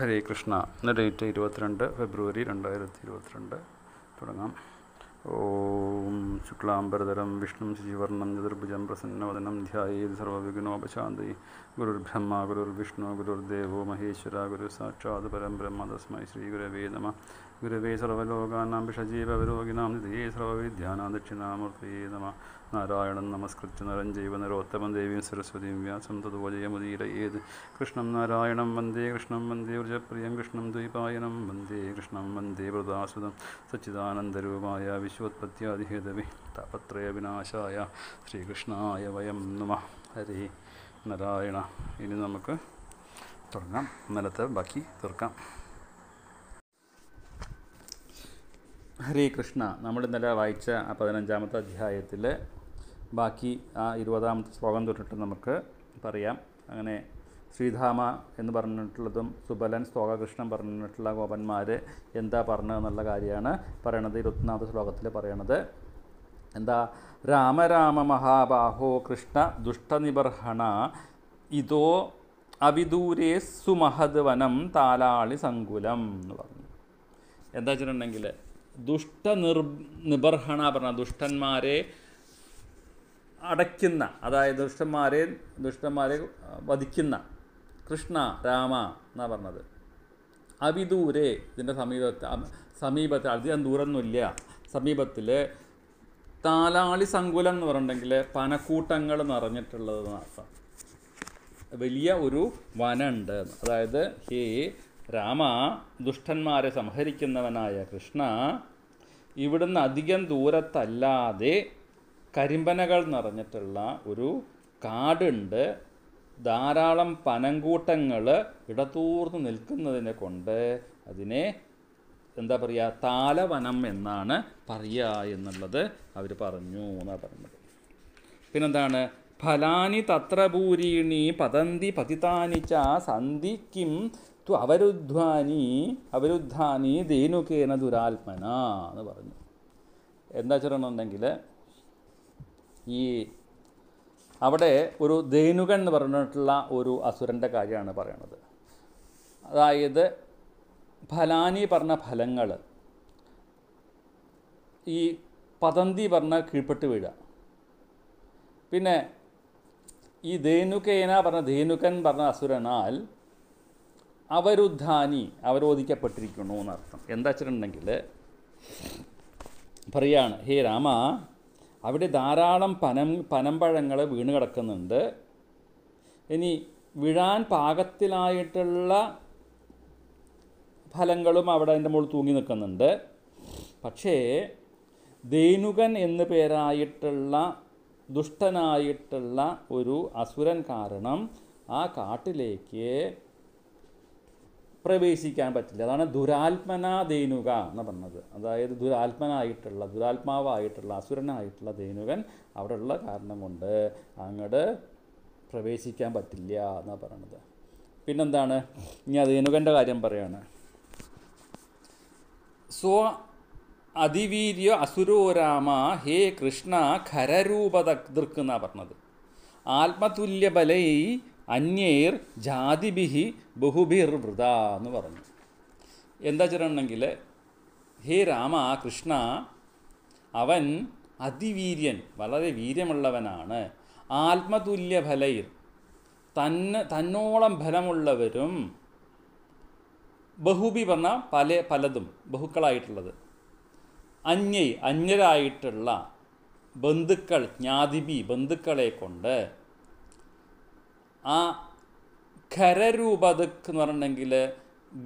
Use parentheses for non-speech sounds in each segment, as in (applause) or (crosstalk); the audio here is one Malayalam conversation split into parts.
ഹരേ കൃഷ്ണ ഇന്ന് ഡേറ്റ് ഇരുപത്തിരണ്ട് ഫെബ്രുവരി രണ്ടായിരത്തി ഇരുപത്തിരണ്ട് തുടങ്ങാം ഓം ശുക്ലാംബരതരം വിഷ്ണു ശിശിവർണം ചതുർഭുജം പ്രസന്നവദനം ധ്യായേത് സർവവിഘ്നോപശാന്തി ഗുരുർബ്രഹ്മ ഗുരുർവിഷ്ണു ഗുരുർദേവോ മഹേശ്വര ഗുരു സാക്ഷാത് പരം ബ്രഹ്മ തസ്മൈ ശ്രീ ഗുരവേ നമ ഗുരുവേ സർവലോകാനാം വിരോഗിനാം നിധിയേ സർവവിദ്യാനാം ദക്ഷിണാമൂർത്തിയേ നമ നാരായണൻ നമസ്കൃത്യ നരം ജൈവ നരോത്തമം ദേവീം സരസ്വതിയും വ്യാസം തതുവോജയമുദീര ഏത് കൃഷ്ണം നാരായണം വന്ദേ കൃഷ്ണം വന്ദേ വൃജപ്രിയം കൃഷ്ണം ദ്വൈപായനം വന്ദേ കൃഷ്ണം വന്ദേ വൃതാസുതം സച്ചിദാനന്ദരൂപായ വിശ്വോത്പത്യാദിഹേതവി തപത്രയ വിനാശായ ശ്രീകൃഷ്ണായ വയം നമ ഹരി നാരായണ ഇനി നമുക്ക് തുടങ്ങാം ഇന്നലത്തെ ബാക്കി തീർക്കാം ഹരേ കൃഷ്ണ നമ്മൾ ഇന്നലെ വായിച്ച ആ പതിനഞ്ചാമത്തെ അധ്യായത്തിൽ ബാക്കി ആ ഇരുപതാമത്തെ ശ്ലോകം തൊട്ടിട്ട് നമുക്ക് പറയാം അങ്ങനെ ശ്രീധാമ എന്ന് പറഞ്ഞിട്ടുള്ളതും സുബലൻ സ്തോകകൃഷ്ണൻ പറഞ്ഞിട്ടുള്ള ഗോപന്മാർ എന്താ പറഞ്ഞതെന്നുള്ള കാര്യമാണ് പറയണത് ഇരുപത്തിനാമത്തെ ശ്ലോകത്തിൽ പറയണത് എന്താ രാമരാമ മഹാബാഹോ കൃഷ്ണ ദുഷ്ടനിബർഹണ ഇതോ അവിദൂരേ സുമഹത് വനം താലാളി സങ്കുലം എന്ന് പറഞ്ഞു എന്താ വെച്ചിട്ടുണ്ടെങ്കിൽ ദുഷ്ടനിർ നിബർഹണ പറഞ്ഞ ദുഷ്ടന്മാരെ അടയ്ക്കുന്ന അതായത് ദുഷ്ടന്മാരെ ദുഷ്ടന്മാരെ വധിക്കുന്ന കൃഷ്ണ രാമ എന്നാണ് പറഞ്ഞത് അവിദൂരെ ഇതിൻ്റെ സമീപത്ത് സമീപത്ത് അധികം ദൂരമൊന്നുമില്ല സമീപത്തിൽ താലാളി സങ്കുലം എന്ന് പറഞ്ഞിട്ടുണ്ടെങ്കിൽ പനക്കൂട്ടങ്ങൾ നിറഞ്ഞിട്ടുള്ളതെന്ന് അർത്ഥം വലിയ ഒരു വനമുണ്ട് അതായത് ഈ രാമ ദുഷ്ടന്മാരെ സംഹരിക്കുന്നവനായ കൃഷ്ണ ഇവിടുന്ന് അധികം ദൂരത്തല്ലാതെ കരിമ്പനകൾ നിറഞ്ഞിട്ടുള്ള ഒരു കാടുണ്ട് ധാരാളം പനങ്കൂട്ടങ്ങൾ ഇടത്തൂർന്ന് നിൽക്കുന്നതിനെ കൊണ്ട് അതിനെ എന്താ പറയുക താലവനം എന്നാണ് പറയുക എന്നുള്ളത് അവർ പറഞ്ഞു എന്നാണ് പറഞ്ഞത് പിന്നെന്താണ് ഫലാനി തത്രഭൂരീണി പതന്തി പതിതാനി ച തു അവരുദ്ധാനി അവരുദ്ധാനി ദേനുകേന ദുരാത്മന എന്ന് പറഞ്ഞു എന്താ വെച്ചിട്ടുണ്ടെങ്കിൽ ഈ അവിടെ ഒരു ദേനുകൻ എന്ന് പറഞ്ഞിട്ടുള്ള ഒരു അസുരൻ്റെ കാര്യമാണ് പറയണത് അതായത് ഫലാനി പറഞ്ഞ ഫലങ്ങൾ ഈ പതന്തി പറഞ്ഞ കീഴ്പ്പെട്ട് വീഴുക പിന്നെ ഈ ദേനുകേന പറഞ്ഞ ദേനുകൻ പറഞ്ഞ അസുരനാൽ അവരുദ്ധാനി അവരോധിക്കപ്പെട്ടിരിക്കുന്നു എന്നർത്ഥം എന്താ വെച്ചിട്ടുണ്ടെങ്കിൽ പറയാണ് ഹേ രാമ അവിടെ ധാരാളം പനം പനമ്പഴങ്ങൾ വീണ് കിടക്കുന്നുണ്ട് ഇനി വിഴാൻ പാകത്തിലായിട്ടുള്ള ഫലങ്ങളും അവിടെ അതിൻ്റെ മുകളിൽ തൂങ്ങി നിൽക്കുന്നുണ്ട് പക്ഷേ ദേനുകൻ എന്നു പേരായിട്ടുള്ള ദുഷ്ടനായിട്ടുള്ള ഒരു അസുരൻ കാരണം ആ കാട്ടിലേക്ക് പ്രവേശിക്കാൻ പറ്റില്ല അതാണ് ദുരാത്മന ദേനുക എന്ന് പറഞ്ഞത് അതായത് ദുരാത്മനായിട്ടുള്ള ദുരാത്മാവായിട്ടുള്ള അസുരനായിട്ടുള്ള ദേനുകൻ അവിടെയുള്ള കാരണം കൊണ്ട് അങ്ങോട്ട് പ്രവേശിക്കാൻ പറ്റില്ല എന്നാണ് പറയണത് പിന്നെന്താണ് ഇനി ആ ദേനുകൻ്റെ കാര്യം പറയാണ് സ്വ അതിവീര്യ അസുരോരാമ ഹേ കൃഷ്ണ ഖരരൂപതൃക്ക് എന്നാണ് പറഞ്ഞത് ആത്മതുല്യബലൈ അന്യൈർ ജാതിബിഹി ബഹുഭിർവൃത എന്ന് പറഞ്ഞു എന്താ ചെയ്യണമെങ്കിൽ ഹേ രാമ കൃഷ്ണ അവൻ അതിവീര്യൻ വളരെ വീര്യമുള്ളവനാണ് ആത്മതുല്യ ഫലൈർ തന്ന തന്നോളം ഫലമുള്ളവരും ബഹുബി പറഞ്ഞ പല പലതും ബഹുക്കളായിട്ടുള്ളത് അന്യൈ അന്യരായിട്ടുള്ള ബന്ധുക്കൾ ജ്ഞാതിബി ബന്ധുക്കളെ കൊണ്ട് ആ ഖരരൂപതക്ക് എന്ന് പറഞ്ഞിട്ടുണ്ടെങ്കിൽ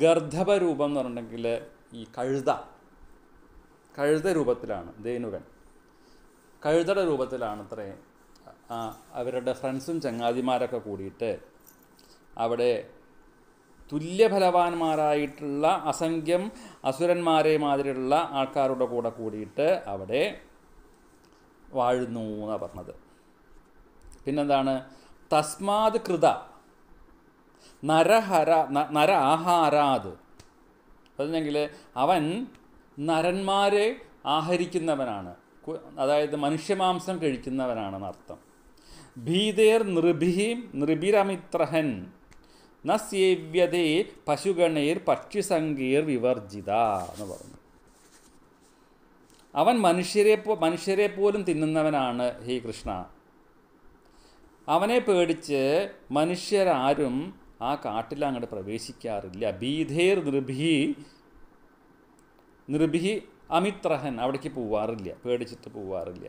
ഗർദ്ധപരൂപം എന്ന് പറഞ്ഞിട്ടുണ്ടെങ്കിൽ ഈ കഴുത കഴുത രൂപത്തിലാണ് ധേനുകൻ കഴുതയുടെ രൂപത്തിലാണ് അത്രയും അവരുടെ ഫ്രണ്ട്സും ചങ്ങാതിമാരൊക്കെ കൂടിയിട്ട് അവിടെ തുല്യഫലവാന്മാരായിട്ടുള്ള അസംഖ്യം അസുരന്മാരെ മാതിരിയുള്ള ആൾക്കാരുടെ കൂടെ കൂടിയിട്ട് അവിടെ വാഴുന്നു എന്നാണ് പറഞ്ഞത് പിന്നെന്താണ് തസ്മാത് കൃത നരഹര നര ആഹാരാത് പറഞ്ഞെങ്കിൽ അവൻ നരന്മാരെ ആഹരിക്കുന്നവനാണ് അതായത് മനുഷ്യമാംസം കഴിക്കുന്നവനാണെന്ന് അർത്ഥം ഭീതേർ നൃഭി നൃഭിരമിത്രഹൻ ന പശുഗണേർ പക്ഷിസംഗീർ വിവർജിത എന്ന് പറഞ്ഞു അവൻ മനുഷ്യരെ മനുഷ്യരെ പോലും തിന്നുന്നവനാണ് ഹേ കൃഷ്ണ അവനെ പേടിച്ച് മനുഷ്യരാരും ആ കാട്ടിൽ അങ്ങോട്ട് പ്രവേശിക്കാറില്ല ബീധേർ നിർഭി നിർഭി അമിത്രഹൻ അവിടേക്ക് പോവാറില്ല പേടിച്ചിട്ട് പോവാറില്ല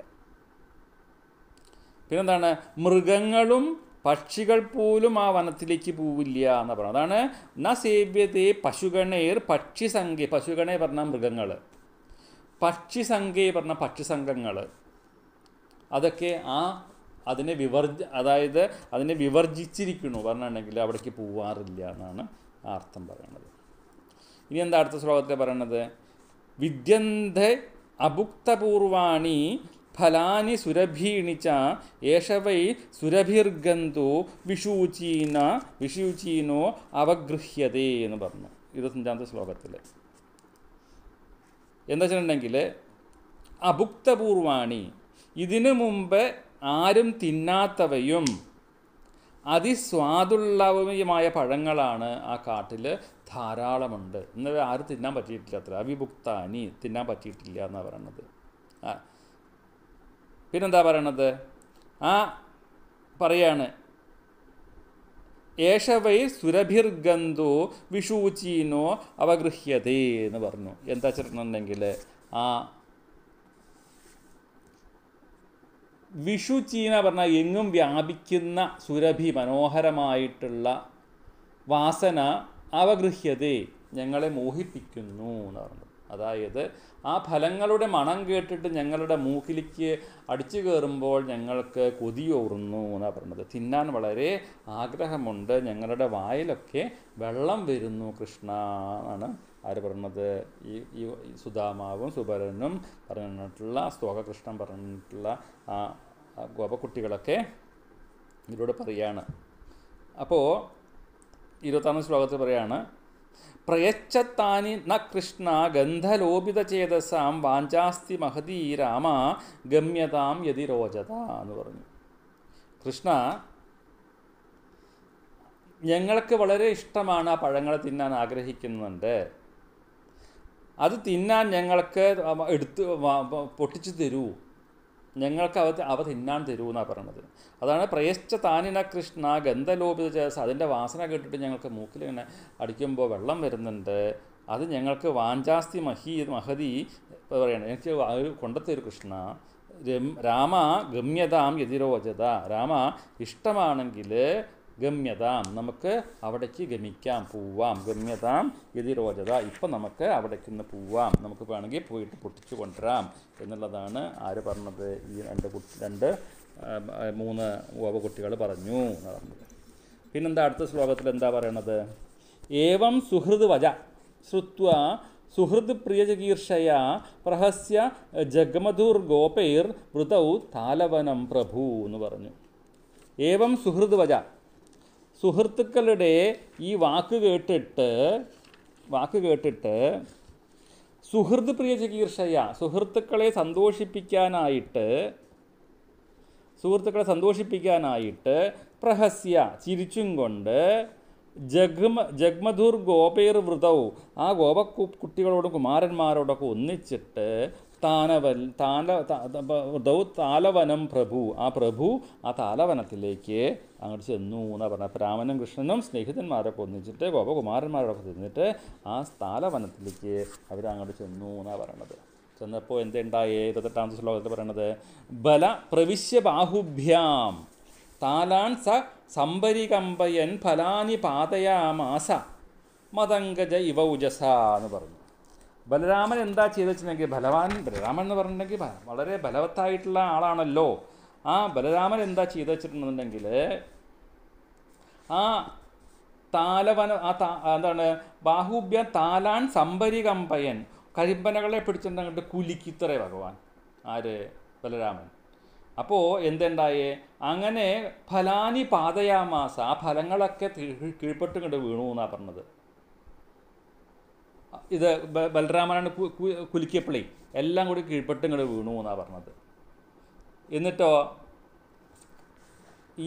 പിന്നെന്താണ് മൃഗങ്ങളും പക്ഷികൾ പോലും ആ വനത്തിലേക്ക് പോവില്ല എന്ന് പറഞ്ഞു അതാണ് ന സേവ്യതേ പശുഗണേർ പക്ഷിസംഖ്യ പശുഗണേ പറഞ്ഞ മൃഗങ്ങൾ പക്ഷിസംഖ്യ പറഞ്ഞ പക്ഷിസംഘങ്ങൾ അതൊക്കെ ആ അതിനെ വിവർജ അതായത് അതിനെ വിവർജിച്ചിരിക്കുന്നു പറഞ്ഞിട്ടുണ്ടെങ്കിൽ അവിടേക്ക് പോവാറില്ല എന്നാണ് ആ അർത്ഥം പറയുന്നത് ഇനി എന്താ അടുത്ത ശ്ലോകത്തിൽ പറയണത് വിദ്യന്ത അഭുക്തപൂർവാണി ഫലാനി സുരഭീണിച്ച യേശവൈ സുരഭിർഗന്തു വിഷൂചീന വിഷൂചീനോ അവഗൃഹ്യതേ എന്ന് പറഞ്ഞു ഇരുപത്തഞ്ചാമത്തെ ശ്ലോകത്തിൽ എന്താ വെച്ചിട്ടുണ്ടെങ്കിൽ അഭുക്തപൂർവാണി ഇതിനു മുമ്പ് ആരും തിന്നാത്തവയും അതിസ്വാദുള്ളവയുമായ പഴങ്ങളാണ് ആ കാട്ടിൽ ധാരാളമുണ്ട് എന്നത് ആരും തിന്നാൻ പറ്റിയിട്ടില്ല അത്ര അവിഭുക്താനി തിന്നാൻ പറ്റിയിട്ടില്ല എന്നാണ് പറയണത് പിന്നെന്താ പറയണത് ആ പറയാണ് യേശവൈ വൈ വിഷൂചീനോ അവഗൃഹ്യതേ എന്ന് പറഞ്ഞു എന്താ ചേട്ടനുണ്ടെങ്കിൽ ആ വിഷു ചീന പറഞ്ഞാൽ എങ്ങും വ്യാപിക്കുന്ന സുരഭി മനോഹരമായിട്ടുള്ള വാസന അവഗൃഹ്യതേ ഞങ്ങളെ മോഹിപ്പിക്കുന്നു എന്ന് പറഞ്ഞു അതായത് ആ ഫലങ്ങളുടെ മണം കേട്ടിട്ട് ഞങ്ങളുടെ മൂക്കിലേക്ക് അടിച്ചു കയറുമ്പോൾ ഞങ്ങൾക്ക് കൊതിയോറുന്നു എന്നാണ് പറഞ്ഞത് തിന്നാൻ വളരെ ആഗ്രഹമുണ്ട് ഞങ്ങളുടെ വായിലൊക്കെ വെള്ളം വരുന്നു കൃഷ്ണ എന്നാണ് അവർ പറഞ്ഞത് ഈ ഈ സുധാമാവും സുബലനും പറഞ്ഞിട്ടുള്ള സ്തോകകൃഷ്ണൻ പറഞ്ഞിട്ടുള്ള ആ ഗോപക്കുട്ടികളൊക്കെ ഇതിലൂടെ പറയാണ് അപ്പോൾ ഇരുപത്താറാം ശ്ലോകത്തിൽ പറയാണ് പ്രയച്ചത്താനി ന കൃഷ്ണ ഗന്ധലോപിതചേതസാം വാഞ്ചാസ്തി മഹതി രാമ ഗമ്യതാം യതി രോചത എന്ന് പറഞ്ഞു കൃഷ്ണ ഞങ്ങൾക്ക് വളരെ ഇഷ്ടമാണ് ആ പഴങ്ങളെ തിന്നാൻ ആഗ്രഹിക്കുന്നുണ്ട് അത് തിന്നാൻ ഞങ്ങൾക്ക് എടുത്ത് പൊട്ടിച്ചു തരൂ ഞങ്ങൾക്ക് അവ അവ തിന്നാൻ തരൂ എന്നാണ് പറയണത് അതാണ് പ്രയശ്ച താനിന കൃഷ്ണ ഗന്ധലോപിത ചേസ് അതിൻ്റെ വാസന കേട്ടിട്ട് ഞങ്ങൾക്ക് മൂക്കിൽ ഇങ്ങനെ അടിക്കുമ്പോൾ വെള്ളം വരുന്നുണ്ട് അത് ഞങ്ങൾക്ക് വാഞ്ചാസ്തി മഹി മഹതി പറയണം എനിക്ക് കൊണ്ടത്തരൂ കൃഷ്ണ രാമ ഗമ്യതാം യതിരോചത രാമ ഇഷ്ടമാണെങ്കിൽ ഗമ്യതാം നമുക്ക് അവിടേക്ക് ഗമിക്കാം പോവാം ഗമ്യതാം എതിരോജത ഇപ്പം നമുക്ക് അവിടേക്ക് നിന്ന് പോവാം നമുക്ക് വേണമെങ്കിൽ പോയിട്ട് പൊട്ടിച്ചു കൊണ്ടുവരാം എന്നുള്ളതാണ് ആര് പറഞ്ഞത് ഈ രണ്ട് കുട്ടി രണ്ട് മൂന്ന് കുട്ടികൾ പറഞ്ഞു പറഞ്ഞത് പിന്നെന്താ അടുത്ത ശ്ലോകത്തിൽ എന്താ പറയണത് ഏവം സുഹൃത് വജ ശ്രുത്വ സുഹൃത് പ്രിയചകീർഷയ പ്രഹസ്യ ജഗ്മധുർ ഗോപൈർ വൃതൗ താലവനം പ്രഭു എന്ന് പറഞ്ഞു ഏവം സുഹൃത് വജ സുഹൃത്തുക്കളുടെ ഈ വാക്ക് കേട്ടിട്ട് വാക്ക് കേട്ടിട്ട് സുഹൃത്ത് പ്രിയ ചികീർഷയ സുഹൃത്തുക്കളെ സന്തോഷിപ്പിക്കാനായിട്ട് സുഹൃത്തുക്കളെ സന്തോഷിപ്പിക്കാനായിട്ട് പ്രഹസ്യ ചിരിച്ചും കൊണ്ട് ജഗ്മ ജഗ്മധൂർ ഗോപേർ വൃതവും ആ ഗോപ കുട്ടികളോടും കുമാരന്മാരോടൊക്കെ ഒന്നിച്ചിട്ട് താനവൽ താല ദൗ താലവനം പ്രഭു ആ പ്രഭു ആ താലവനത്തിലേക്ക് അങ്ങോട്ട് ചെന്നു എന്നാണ് പറഞ്ഞത് രാമനും കൃഷ്ണനും സ്നേഹിതന്മാരൊക്കെ ഒന്നിച്ചിട്ട് ഗോപകുമാരന്മാരോടൊക്കെ തിന്നിട്ട് ആ താലവനത്തിലേക്ക് അവർ അങ്ങോട്ട് ചെന്നു എന്നാണ് പറയണത് ചെന്നപ്പോൾ എന്തുണ്ടായേ ഇരുപത്തെട്ടാമത്തെ ശ്ലോകത്തിൽ പറയണത് ബല പ്രവിശ്യ ബാഹുഭ്യാം താലാൻ സ സംഭരികമ്പയൻ ഫലാനി പാതയാമാസ മതങ്കജ ഇവ ഉജസ എന്ന് പറഞ്ഞു ബലരാമൻ എന്താ ചെയ്തു ബലവാൻ ബലരാമൻ എന്ന് പറഞ്ഞിട്ടുണ്ടെങ്കിൽ വളരെ ബലവത്തായിട്ടുള്ള ആളാണല്ലോ ആ ബലരാമൻ എന്താ ചെയ്തു വെച്ചിട്ടുണ്ടെന്നുണ്ടെങ്കിൽ ആ താലവന ആ താ എന്താണ് ബാഹുബ്യ താലാൻ സംഭരികമ്പയൻ കരിമ്പനകളെ പിടിച്ചിട്ടുണ്ടെങ്കിൽ കുലിക്കിത്രേ ഭഗവാൻ ആര് ബലരാമൻ അപ്പോൾ എന്തുണ്ടായേ അങ്ങനെ ഫലാനി പാതയാമാസ ആ ഫലങ്ങളൊക്കെ കീഴ്പ്പെട്ടുകൊണ്ട് വീണു എന്നാണ് പറഞ്ഞത് ഇത് ബലരാമനാണ് കുലുക്കിയപ്പോഴേ എല്ലാം കൂടി കീഴ്പ്പെട്ട് ഇങ്ങോട്ട് വീണു എന്നാണ് പറഞ്ഞത് എന്നിട്ടോ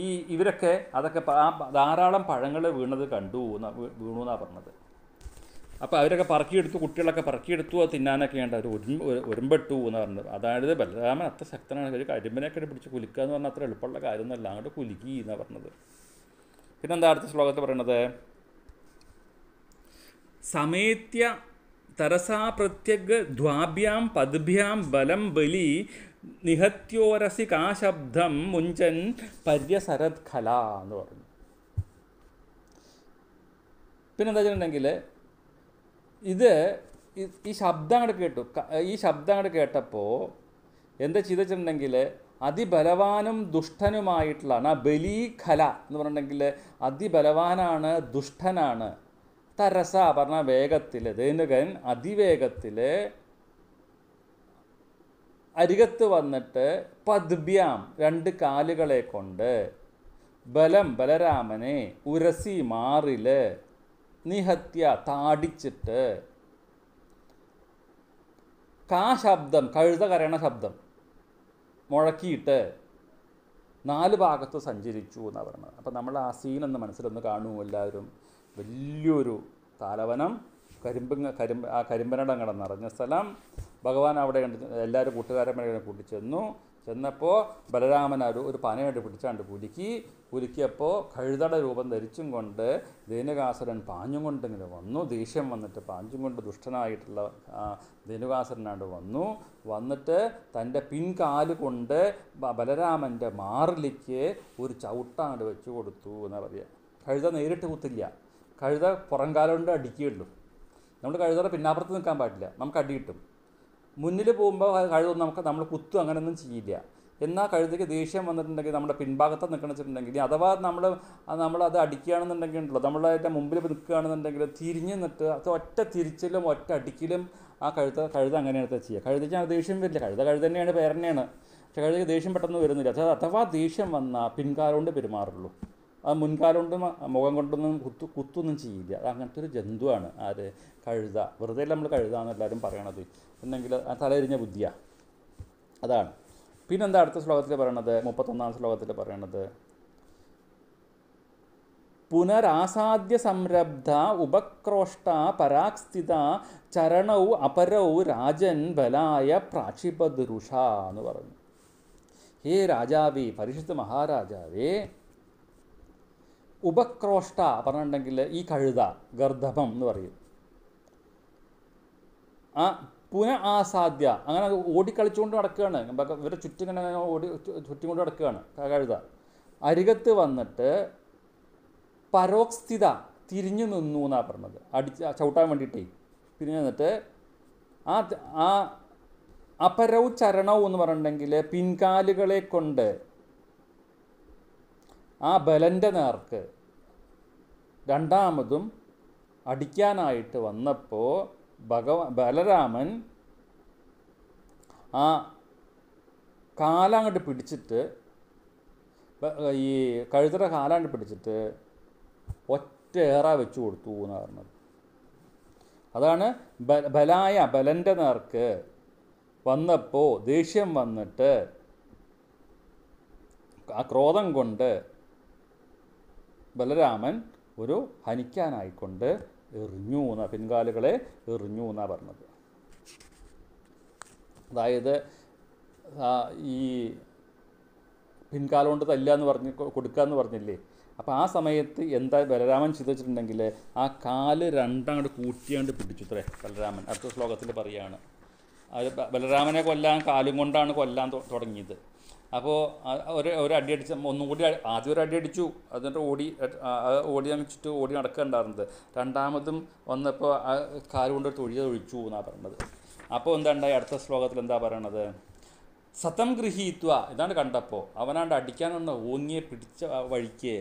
ഈ ഇവരൊക്കെ അതൊക്കെ ആ ധാരാളം പഴങ്ങൾ വീണത് കണ്ടു വീണു എന്നാണ് പറഞ്ഞത് അപ്പോൾ അവരൊക്കെ പറക്കിയെടുത്തു കുട്ടികളൊക്കെ പറക്കിയെടുത്തു അത് തിന്നാനൊക്കെ ഉണ്ട് അവർ ഒരു ഒരുമ്പെട്ടു എന്ന് പറഞ്ഞത് അതായത് ബലരാമൻ അത്ര ശക്തനാണ് ഒരു കരിമ്പനെയൊക്കെ പിടിച്ച് കുലുക്കുക എന്ന് പറഞ്ഞാൽ അത്ര എളുപ്പമുള്ള കാര്യമൊന്നുമല്ല അങ്ങോട്ട് കുലുക്കി എന്നാണ് പറഞ്ഞത് പിന്നെന്താ അടുത്ത ശ്ലോകത്തിൽ പറയണത് സമേത്യ തരസാ പ്രത്യഗ് ദ്വാഭ്യാം പദ്ഭ്യാം ബലം ബലി നിഹത്യോരസി കാ ശബ്ദം മുഞ്ചൻ പര്യസരത് ഖല എന്ന് പറഞ്ഞു പിന്നെന്താ വെച്ചിട്ടുണ്ടെങ്കിൽ ഇത് ഈ ശബ്ദം അങ്ങോട്ട് കേട്ടു ഈ ശബ്ദം അങ്ങോട്ട് കേട്ടപ്പോൾ എന്താ ചെയ്തിട്ടുണ്ടെങ്കിൽ അതിബലവാനും ദുഷ്ടനുമായിട്ടുള്ളതാണ് ആ ബലീഖല എന്ന് പറഞ്ഞിട്ടുണ്ടെങ്കിൽ അതിബലവാനാണ് ദുഷ്ടനാണ് തരസ പറഞ്ഞ വേഗത്തിൽ ദൈനകൻ അതിവേഗത്തിൽ അരികത്ത് വന്നിട്ട് പദ്ഭ്യാം രണ്ട് കാലുകളെ കൊണ്ട് ബലം ബലരാമനെ ഉരസി മാറിൽ നിഹത്യ താടിച്ചിട്ട് കാ ശബ്ദം കഴുത കരണ ശബ്ദം മുഴക്കിയിട്ട് നാല് ഭാഗത്ത് സഞ്ചരിച്ചു എന്നാണ് പറഞ്ഞത് അപ്പം നമ്മൾ ആ സീനൊന്ന് മനസ്സിലൊന്ന് കാണുമോ എല്ലാവരും വലിയൊരു താലവനം കരിമ്പങ്ങ കരിമ്പ ആ കരിമ്പനടം കടന്ന് നിറഞ്ഞ സ്ഥലം ഭഗവാൻ അവിടെ കണ്ട് എല്ലാവരും കൂട്ടുകാരന്മാരെ കൂട്ടി ചെന്നു ചെന്നപ്പോൾ ബലരാമൻ ഒരു ഒരു പനയായിട്ട് പിടിച്ചാണ്ട് പുലുക്കി പുലുക്കിയപ്പോൾ കഴുതട രൂപം ധരിച്ചും കൊണ്ട് ദേനുകാസുരൻ പാഞ്ഞും കൊണ്ടിങ്ങനെ വന്നു ദേഷ്യം വന്നിട്ട് പാഞ്ഞും കൊണ്ട് ദുഷ്ടനായിട്ടുള്ള ധേനുകാസുരനായിട്ട് വന്നു വന്നിട്ട് തൻ്റെ പിൻകാല് കൊണ്ട് ബലരാമൻ്റെ മാറിലേക്ക് ഒരു ചവിട്ടാണ്ട് വെച്ചു കൊടുത്തു എന്നാണ് പറയുക കഴുത നേരിട്ട് കുത്തില്ല കഴുത പുറംകാലം കൊണ്ട് അടിക്കുകയുള്ളൂ നമ്മൾ കഴുതയുടെ പിന്നാപ്പുറത്ത് നിൽക്കാൻ പാടില്ല നമുക്ക് അടി കിട്ടും മുന്നിൽ പോകുമ്പോൾ കഴുതൊന്നും നമുക്ക് നമ്മൾ കുത്തും അങ്ങനെയൊന്നും ചെയ്യില്ല എന്നാൽ കഴുതയ്ക്ക് ദേഷ്യം വന്നിട്ടുണ്ടെങ്കിൽ നമ്മുടെ പിൻഭാഗത്ത് വെച്ചിട്ടുണ്ടെങ്കിൽ അഥവാ നമ്മൾ നമ്മൾ അത് അടിക്കുകയാണെന്നുണ്ടെങ്കിൽ ഉണ്ടല്ലോ നമ്മൾ അതിൻ്റെ മുമ്പിൽ നിൽക്കുകയാണെന്നുണ്ടെങ്കിൽ തിരിഞ്ഞ് നിന്നിട്ട് അത് ഒറ്റ തിരിച്ചിലും ഒറ്റ അടിക്കലും ആ കഴുത കഴുത അങ്ങനെയാണ് ചെയ്യുക കഴുതയ്ക്ക് ആ ദേഷ്യം വരില്ല കഴുത കഴുത തന്നെയാണ് പേരന്നെയാണ് പക്ഷേ കഴുതയ്ക്ക് ദേഷ്യം പെട്ടെന്ന് വരുന്നില്ല അഥവാ ദേഷ്യം വന്നാൽ കൊണ്ട് പെരുമാറുള്ളൂ ആ മുൻകാലുകൊണ്ടും മുഖം കൊണ്ടൊന്നും കുത്തു കുത്തൊന്നും ചെയ്യില്ല അത് അങ്ങനത്തെ ഒരു ജന്തുവാണ് ആര് കഴുത വെറുതെ നമ്മൾ കഴുത എന്ന് എല്ലാവരും പറയണത് എന്നെങ്കിൽ ആ തലയെരിഞ്ഞ ബുദ്ധിയാണ് അതാണ് പിന്നെന്താ അടുത്ത ശ്ലോകത്തിൽ പറയണത് മുപ്പത്തൊന്നാം ശ്ലോകത്തിൽ പറയണത് പുനരാസാദ്യ സംരബ്ധ ഉപക്രോഷ്ട പരാക്സ്ഥിത ചരണൗ അപരൗ രാജൻ ബലായ പ്രാക്ഷിപദുരുഷ എന്ന് പറഞ്ഞു ഹേ രാജാവേ പരിശുദ്ധ മഹാരാജാവേ ഉപക്രോഷ്ട പറഞ്ഞിട്ടുണ്ടെങ്കിൽ ഈ കഴുത ഗർദ്ധഭം എന്ന് പറയും ആ പുന ആസാദ്യ അങ്ങനെ ഓടിക്കളിച്ചുകൊണ്ട് നടക്കുകയാണ് ഇവരെ ചുറ്റും ഇങ്ങനെ ഓടി ചുറ്റും കൊണ്ട് നടക്കുകയാണ് കഴുത അരികത്ത് വന്നിട്ട് പരോക്സ്ഥിത തിരിഞ്ഞു നിന്നു എന്നാണ് പറഞ്ഞത് അടിച്ച് ചവിട്ടാൻ വേണ്ടിയിട്ടേ തിരിഞ്ഞു നിന്നിട്ട് ആ ആ അപരൗ ചരണവും എന്ന് പറഞ്ഞിട്ടുണ്ടെങ്കിൽ പിൻകാലുകളെ കൊണ്ട് ആ ബലൻ്റെ നേർക്ക് രണ്ടാമതും അടിക്കാനായിട്ട് വന്നപ്പോൾ ഭഗവ ബലരാമൻ ആ കാലങ്ങോട്ട് പിടിച്ചിട്ട് ഈ കഴുതറ കാലാണ്ട് പിടിച്ചിട്ട് ഒറ്റ ഏറ കൊടുത്തു എന്ന് പറഞ്ഞത് അതാണ് ബലായ ബലൻ്റെ നേർക്ക് വന്നപ്പോൾ ദേഷ്യം വന്നിട്ട് ആ ക്രോധം കൊണ്ട് ബലരാമൻ ഒരു ഹനിക്കാനായിക്കൊണ്ട് എറിഞ്ഞു എന്ന പിൻകാലുകളെ എറിഞ്ഞു എന്നാണ് പറഞ്ഞത് അതായത് ഈ പിൻകാലം കൊണ്ട് തല്ല എന്ന് പറഞ്ഞ് കൊടുക്കുക എന്ന് പറഞ്ഞില്ലേ അപ്പോൾ ആ സമയത്ത് എന്താ ബലരാമൻ ചിന്തിച്ചിട്ടുണ്ടെങ്കിൽ ആ കാല് രണ്ടങ്ങോട്ട് കൂട്ടിയാണ്ട് പിടിച്ചു ഇത്രേ ബലരാമൻ അടുത്ത ശ്ലോകത്തിൽ പറയുകയാണ് ബലരാമനെ കൊല്ലാൻ കാലും കൊണ്ടാണ് കൊല്ലാൻ തുടങ്ങിയത് അപ്പോൾ ഒരു ഒരു അടി ഒന്നും കൂടി ആദ്യം ഒരു അടിച്ചു അതിൻ്റെ ഓടി ഓടി അങ്ങ് ഓടി നടക്കുന്നുണ്ടായിരുന്നത് രണ്ടാമതും വന്നപ്പോൾ ആ കാലുകൊണ്ട് തൊഴിയത് ഒഴിച്ചു എന്നാണ് പറഞ്ഞത് അപ്പോൾ എന്താണ്ടായി അടുത്ത ശ്ലോകത്തിൽ എന്താ പറയണത് സതം ഗൃഹീത്വ ഇതാണ് കണ്ടപ്പോൾ അവനാണ്ട് വന്ന ഓങ്ങിയെ പിടിച്ച വഴിക്ക്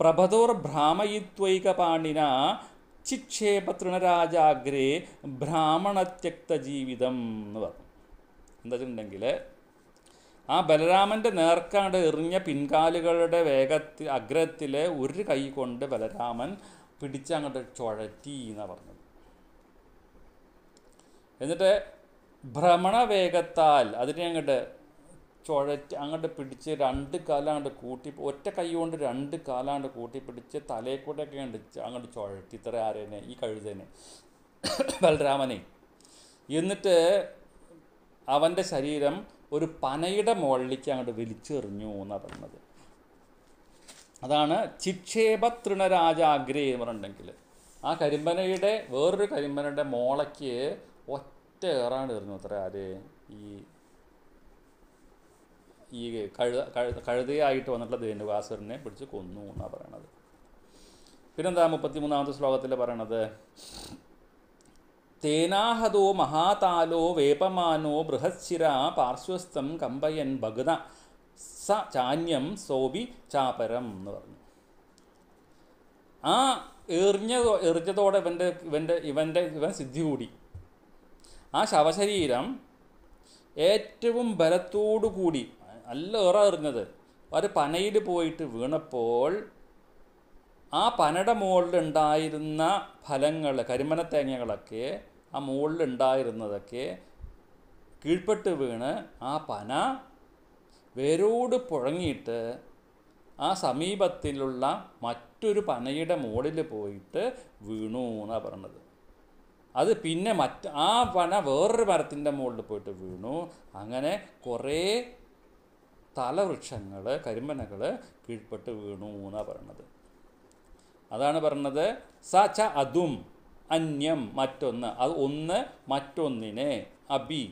പ്രഭതോർ ഭ്രാമയിത്വൈക പാണിന ചിക്ഷേപ തൃണരാജാഗ്രേ ബ്രാഹ്മണത്യക്ത ജീവിതം എന്ന് പറഞ്ഞു എന്താ വെച്ചിട്ടുണ്ടെങ്കിൽ ആ ബലരാമൻ്റെ നേർക്കാണ്ട് എറിഞ്ഞ പിൻകാലുകളുടെ വേഗത്തിൽ അഗ്രത്തിലെ ഒരു കൈ കൊണ്ട് ബലരാമൻ അങ്ങോട്ട് ചുഴറ്റി എന്നാണ് പറഞ്ഞത് എന്നിട്ട് ഭ്രമണവേഗത്താൽ അതിനെ അങ്ങോട്ട് ചുഴറ്റി അങ്ങോട്ട് പിടിച്ച് രണ്ട് കാലാണ്ട് കൂട്ടി ഒറ്റ കൈ കൊണ്ട് രണ്ട് കാലാണ്ട് കൂട്ടി പിടിച്ച് തലയിൽ കണ്ട് അങ്ങോട്ട് അങ്ങോട്ട് ചുഴറ്റി ഇത്ര ആരേനെ ഈ കഴുതേനെ ബലരാമനെ എന്നിട്ട് അവൻ്റെ ശരീരം ഒരു പനയുടെ മുകളിലേക്ക് അങ്ങോട്ട് വലിച്ചെറിഞ്ഞു എന്നാണ് പറയുന്നത് അതാണ് ചിക്ഷേപ തൃണരാജാഗ്രേ എന്ന് പറഞ്ഞിട്ടുണ്ടെങ്കിൽ ആ കരിമ്പനയുടെ വേറൊരു കരിമ്പനയുടെ മോളയ്ക്ക് ഒറ്റ ഏറാണ്ട് എറിഞ്ഞു അത്ര ആര് ഈ ഈ കഴുത കഴുതയായിട്ട് വന്നിട്ടുള്ള ദേനുവാസുരനെ പിടിച്ച് കൊന്നു എന്നാണ് പറയണത് പിന്നെന്താ മുപ്പത്തി മൂന്നാമത്തെ ശ്ലോകത്തിൽ പറയണത് തേനാഹതോ മഹാതാലോ വേപമാനോ ബൃഹശിര പാർശ്വസ്ഥം കമ്പയൻ ഭഗത സ ചാന്യം സോബി ചാപരം എന്ന് പറഞ്ഞു ആ എറിഞ്ഞ എറിഞ്ഞതോടെ ഇവൻ്റെ ഇവൻ്റെ ഇവൻ്റെ ഇവൻ സിദ്ധി കൂടി ആ ശവശരീരം ഏറ്റവും ബലത്തോടു കൂടി നല്ല ഏറെ എറിഞ്ഞത് ഒരു പനയിൽ പോയിട്ട് വീണപ്പോൾ ആ പനയുടെ മുകളിലുണ്ടായിരുന്ന ഫലങ്ങൾ കരിമനത്തേങ്ങകളൊക്കെ ആ മുകളിലുണ്ടായിരുന്നതൊക്കെ കീഴ്പ്പെട്ട് വീണ് ആ പന വേരോട് പുഴങ്ങിയിട്ട് ആ സമീപത്തിലുള്ള മറ്റൊരു പനയുടെ മുകളിൽ പോയിട്ട് വീണു എന്നാണ് പറഞ്ഞത് അത് പിന്നെ മറ്റ് ആ പന വേറൊരു മരത്തിൻ്റെ മുകളിൽ പോയിട്ട് വീണു അങ്ങനെ കുറേ തലവൃക്ഷങ്ങൾ കരിമ്പനകൾ കീഴ്പ്പെട്ട് വീണു എന്നാണ് പറയണത് അതാണ് പറഞ്ഞത് സ ച അതും അന്യം മറ്റൊന്ന് അത് ഒന്ന് മറ്റൊന്നിനെ അബി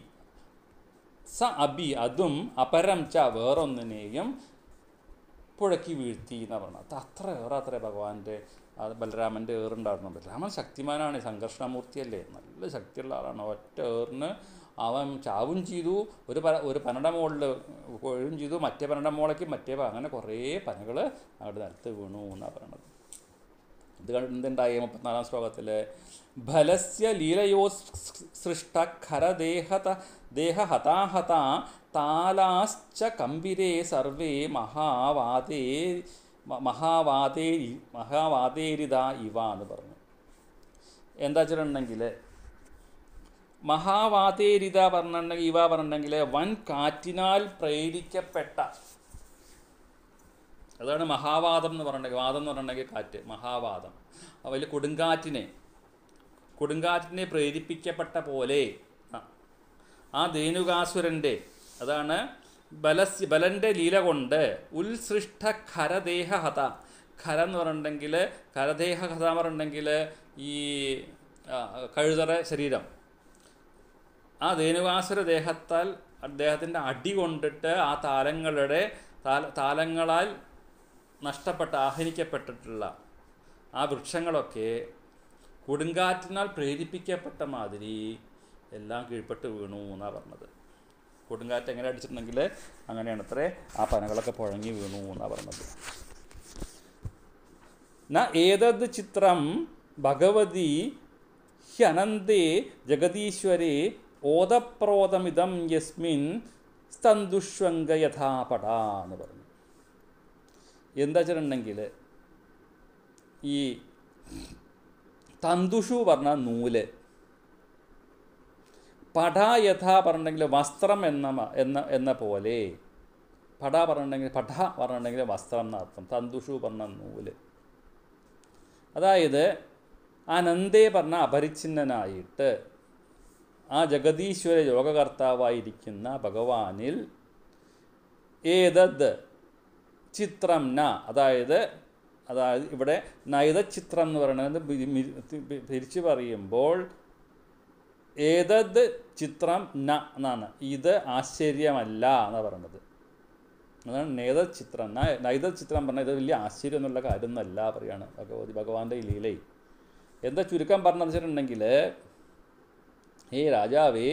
സ അബി അതും അപരം ച വേറൊന്നിനെയും പുഴക്കി വീഴ്ത്തി എന്ന് പറഞ്ഞത് അത്ര ഏറെ അത്ര ഭഗവാന്റെ ബലരാമൻ്റെ ഏറുണ്ടായിരുന്നു ബലരാമൻ ശക്തിമാനാണ് സംഘർഷണമൂർത്തിയല്ലേ നല്ല ശക്തിയുള്ള ആളാണ് ഒറ്റ ഏറിന് അവൻ ചാവും ചെയ്തു ഒരു പന ഒരു പനട മുകളിൽ കൊഴും ചെയ്തു മറ്റേ പനട മുകളേക്ക് മറ്റേ അങ്ങനെ കുറേ പനകൾ അവിടെ നിലത്ത് വീണു എന്നാണ് പറയണത് ഇത് കണ്ടുണ്ടായി മുപ്പത്തിനാലാം ശ്ലോകത്തിൽ ഫലസ്യ ലീലയോ സൃഷ്ട ഖരദേഹത ദേഹഹതാഹത താലാശ്ച കമ്പിരേ സർവേ മഹാവാതേ മഹാവാതേ മഹാവാതേരിത ഇവ എന്ന് പറഞ്ഞു എന്താ വെച്ചിട്ടുണ്ടെങ്കിൽ മഹാവാതേരിത പറഞ്ഞിട്ടുണ്ടെങ്കിൽ ഇവ പറഞ്ഞിട്ടുണ്ടെങ്കിൽ വൻ കാറ്റിനാൽ പ്രേരിക്കപ്പെട്ട അതാണ് മഹാവാദം എന്ന് പറഞ്ഞിട്ടുണ്ടെങ്കിൽ വാദം എന്ന് പറഞ്ഞിട്ടുണ്ടെങ്കിൽ കാറ്റ് മഹാവാദം അതിൽ കൊടുങ്കാറ്റിനെ കൊടുങ്കാറ്റിനെ പ്രേരിപ്പിക്കപ്പെട്ട പോലെ ആ ധേനുകാസുരൻ്റെ അതാണ് ബലസ് ബലൻ്റെ ലീല കൊണ്ട് ഉത്സൃഷ്ട ഖരദേഹ ഹത ഖര എന്ന് പറഞ്ഞിട്ടുണ്ടെങ്കിൽ ഖരദേഹ കഥ എന്ന് പറഞ്ഞിട്ടുണ്ടെങ്കിൽ ഈ കഴുതറ ശരീരം ആ ധേനുകാസുര ദേഹത്താൽ അദ്ദേഹത്തിൻ്റെ അടി കൊണ്ടിട്ട് ആ താരങ്ങളുടെ താലങ്ങളാൽ നഷ്ടപ്പെട്ട ആഹരിക്കപ്പെട്ടിട്ടുള്ള ആ വൃക്ഷങ്ങളൊക്കെ കൊടുങ്കാറ്റിനാൽ പ്രേരിപ്പിക്കപ്പെട്ട മാതിരി എല്ലാം കീഴ്പ്പെട്ട് വീണു എന്നാണ് പറഞ്ഞത് കൊടുങ്കാറ്റ് എങ്ങനെ അടിച്ചിട്ടുണ്ടെങ്കിൽ അങ്ങനെയാണ് അത്രേ ആ പനകളൊക്കെ പുഴങ്ങി വീണു എന്നാണ് പറഞ്ഞത് ന ഏതത് ചിത്രം ഭഗവതി ഹ്യനന്ദേ ജഗതീശ്വരേ ഓതപ്രോതമിതം യസ്മിൻ സ്തന്തുഷ്വംഗ യഥാപട എന്ന് പറഞ്ഞു എന്താ വെച്ചിട്ടുണ്ടെങ്കിൽ ഈ തന്തുഷു പറഞ്ഞ നൂല് പട യഥ പറഞ്ഞിട്ടുണ്ടെങ്കിൽ വസ്ത്രം എന്ന എന്ന എന്ന പോലെ പട പറഞ്ഞിട്ടുണ്ടെങ്കിൽ പട പറഞ്ഞിട്ടുണ്ടെങ്കിൽ വസ്ത്രം എന്നർത്ഥം തന്തുഷു പറഞ്ഞ നൂല് അതായത് അനന്തേ പറഞ്ഞ അപരിച്ഛിന്നനായിട്ട് ആ ജഗതീശ്വര യോഗകർത്താവായിരിക്കുന്ന ഭഗവാനിൽ ഏതത് ചിത്രം ന അതായത് അതായത് ഇവിടെ നൈത ചിത്രം എന്ന് പറയുന്നത് തിരിച്ചു പറയുമ്പോൾ ഏതത് ചിത്രം ന എന്നാണ് ഇത് ആശ്ചര്യമല്ല എന്ന് പറയുന്നത് അതാണ് നേത ചിത്രം നൈത ചിത്രം പറഞ്ഞാൽ ഇത് വലിയ ആശ്ചര്യം എന്നുള്ള കാര്യമൊന്നുമല്ല പറയുകയാണ് ഭഗവതി ഭഗവാന്റെ ലീലയിൽ എന്താ ചുരുക്കം പറഞ്ഞു വെച്ചിട്ടുണ്ടെങ്കിൽ ഹേ രാജാവേ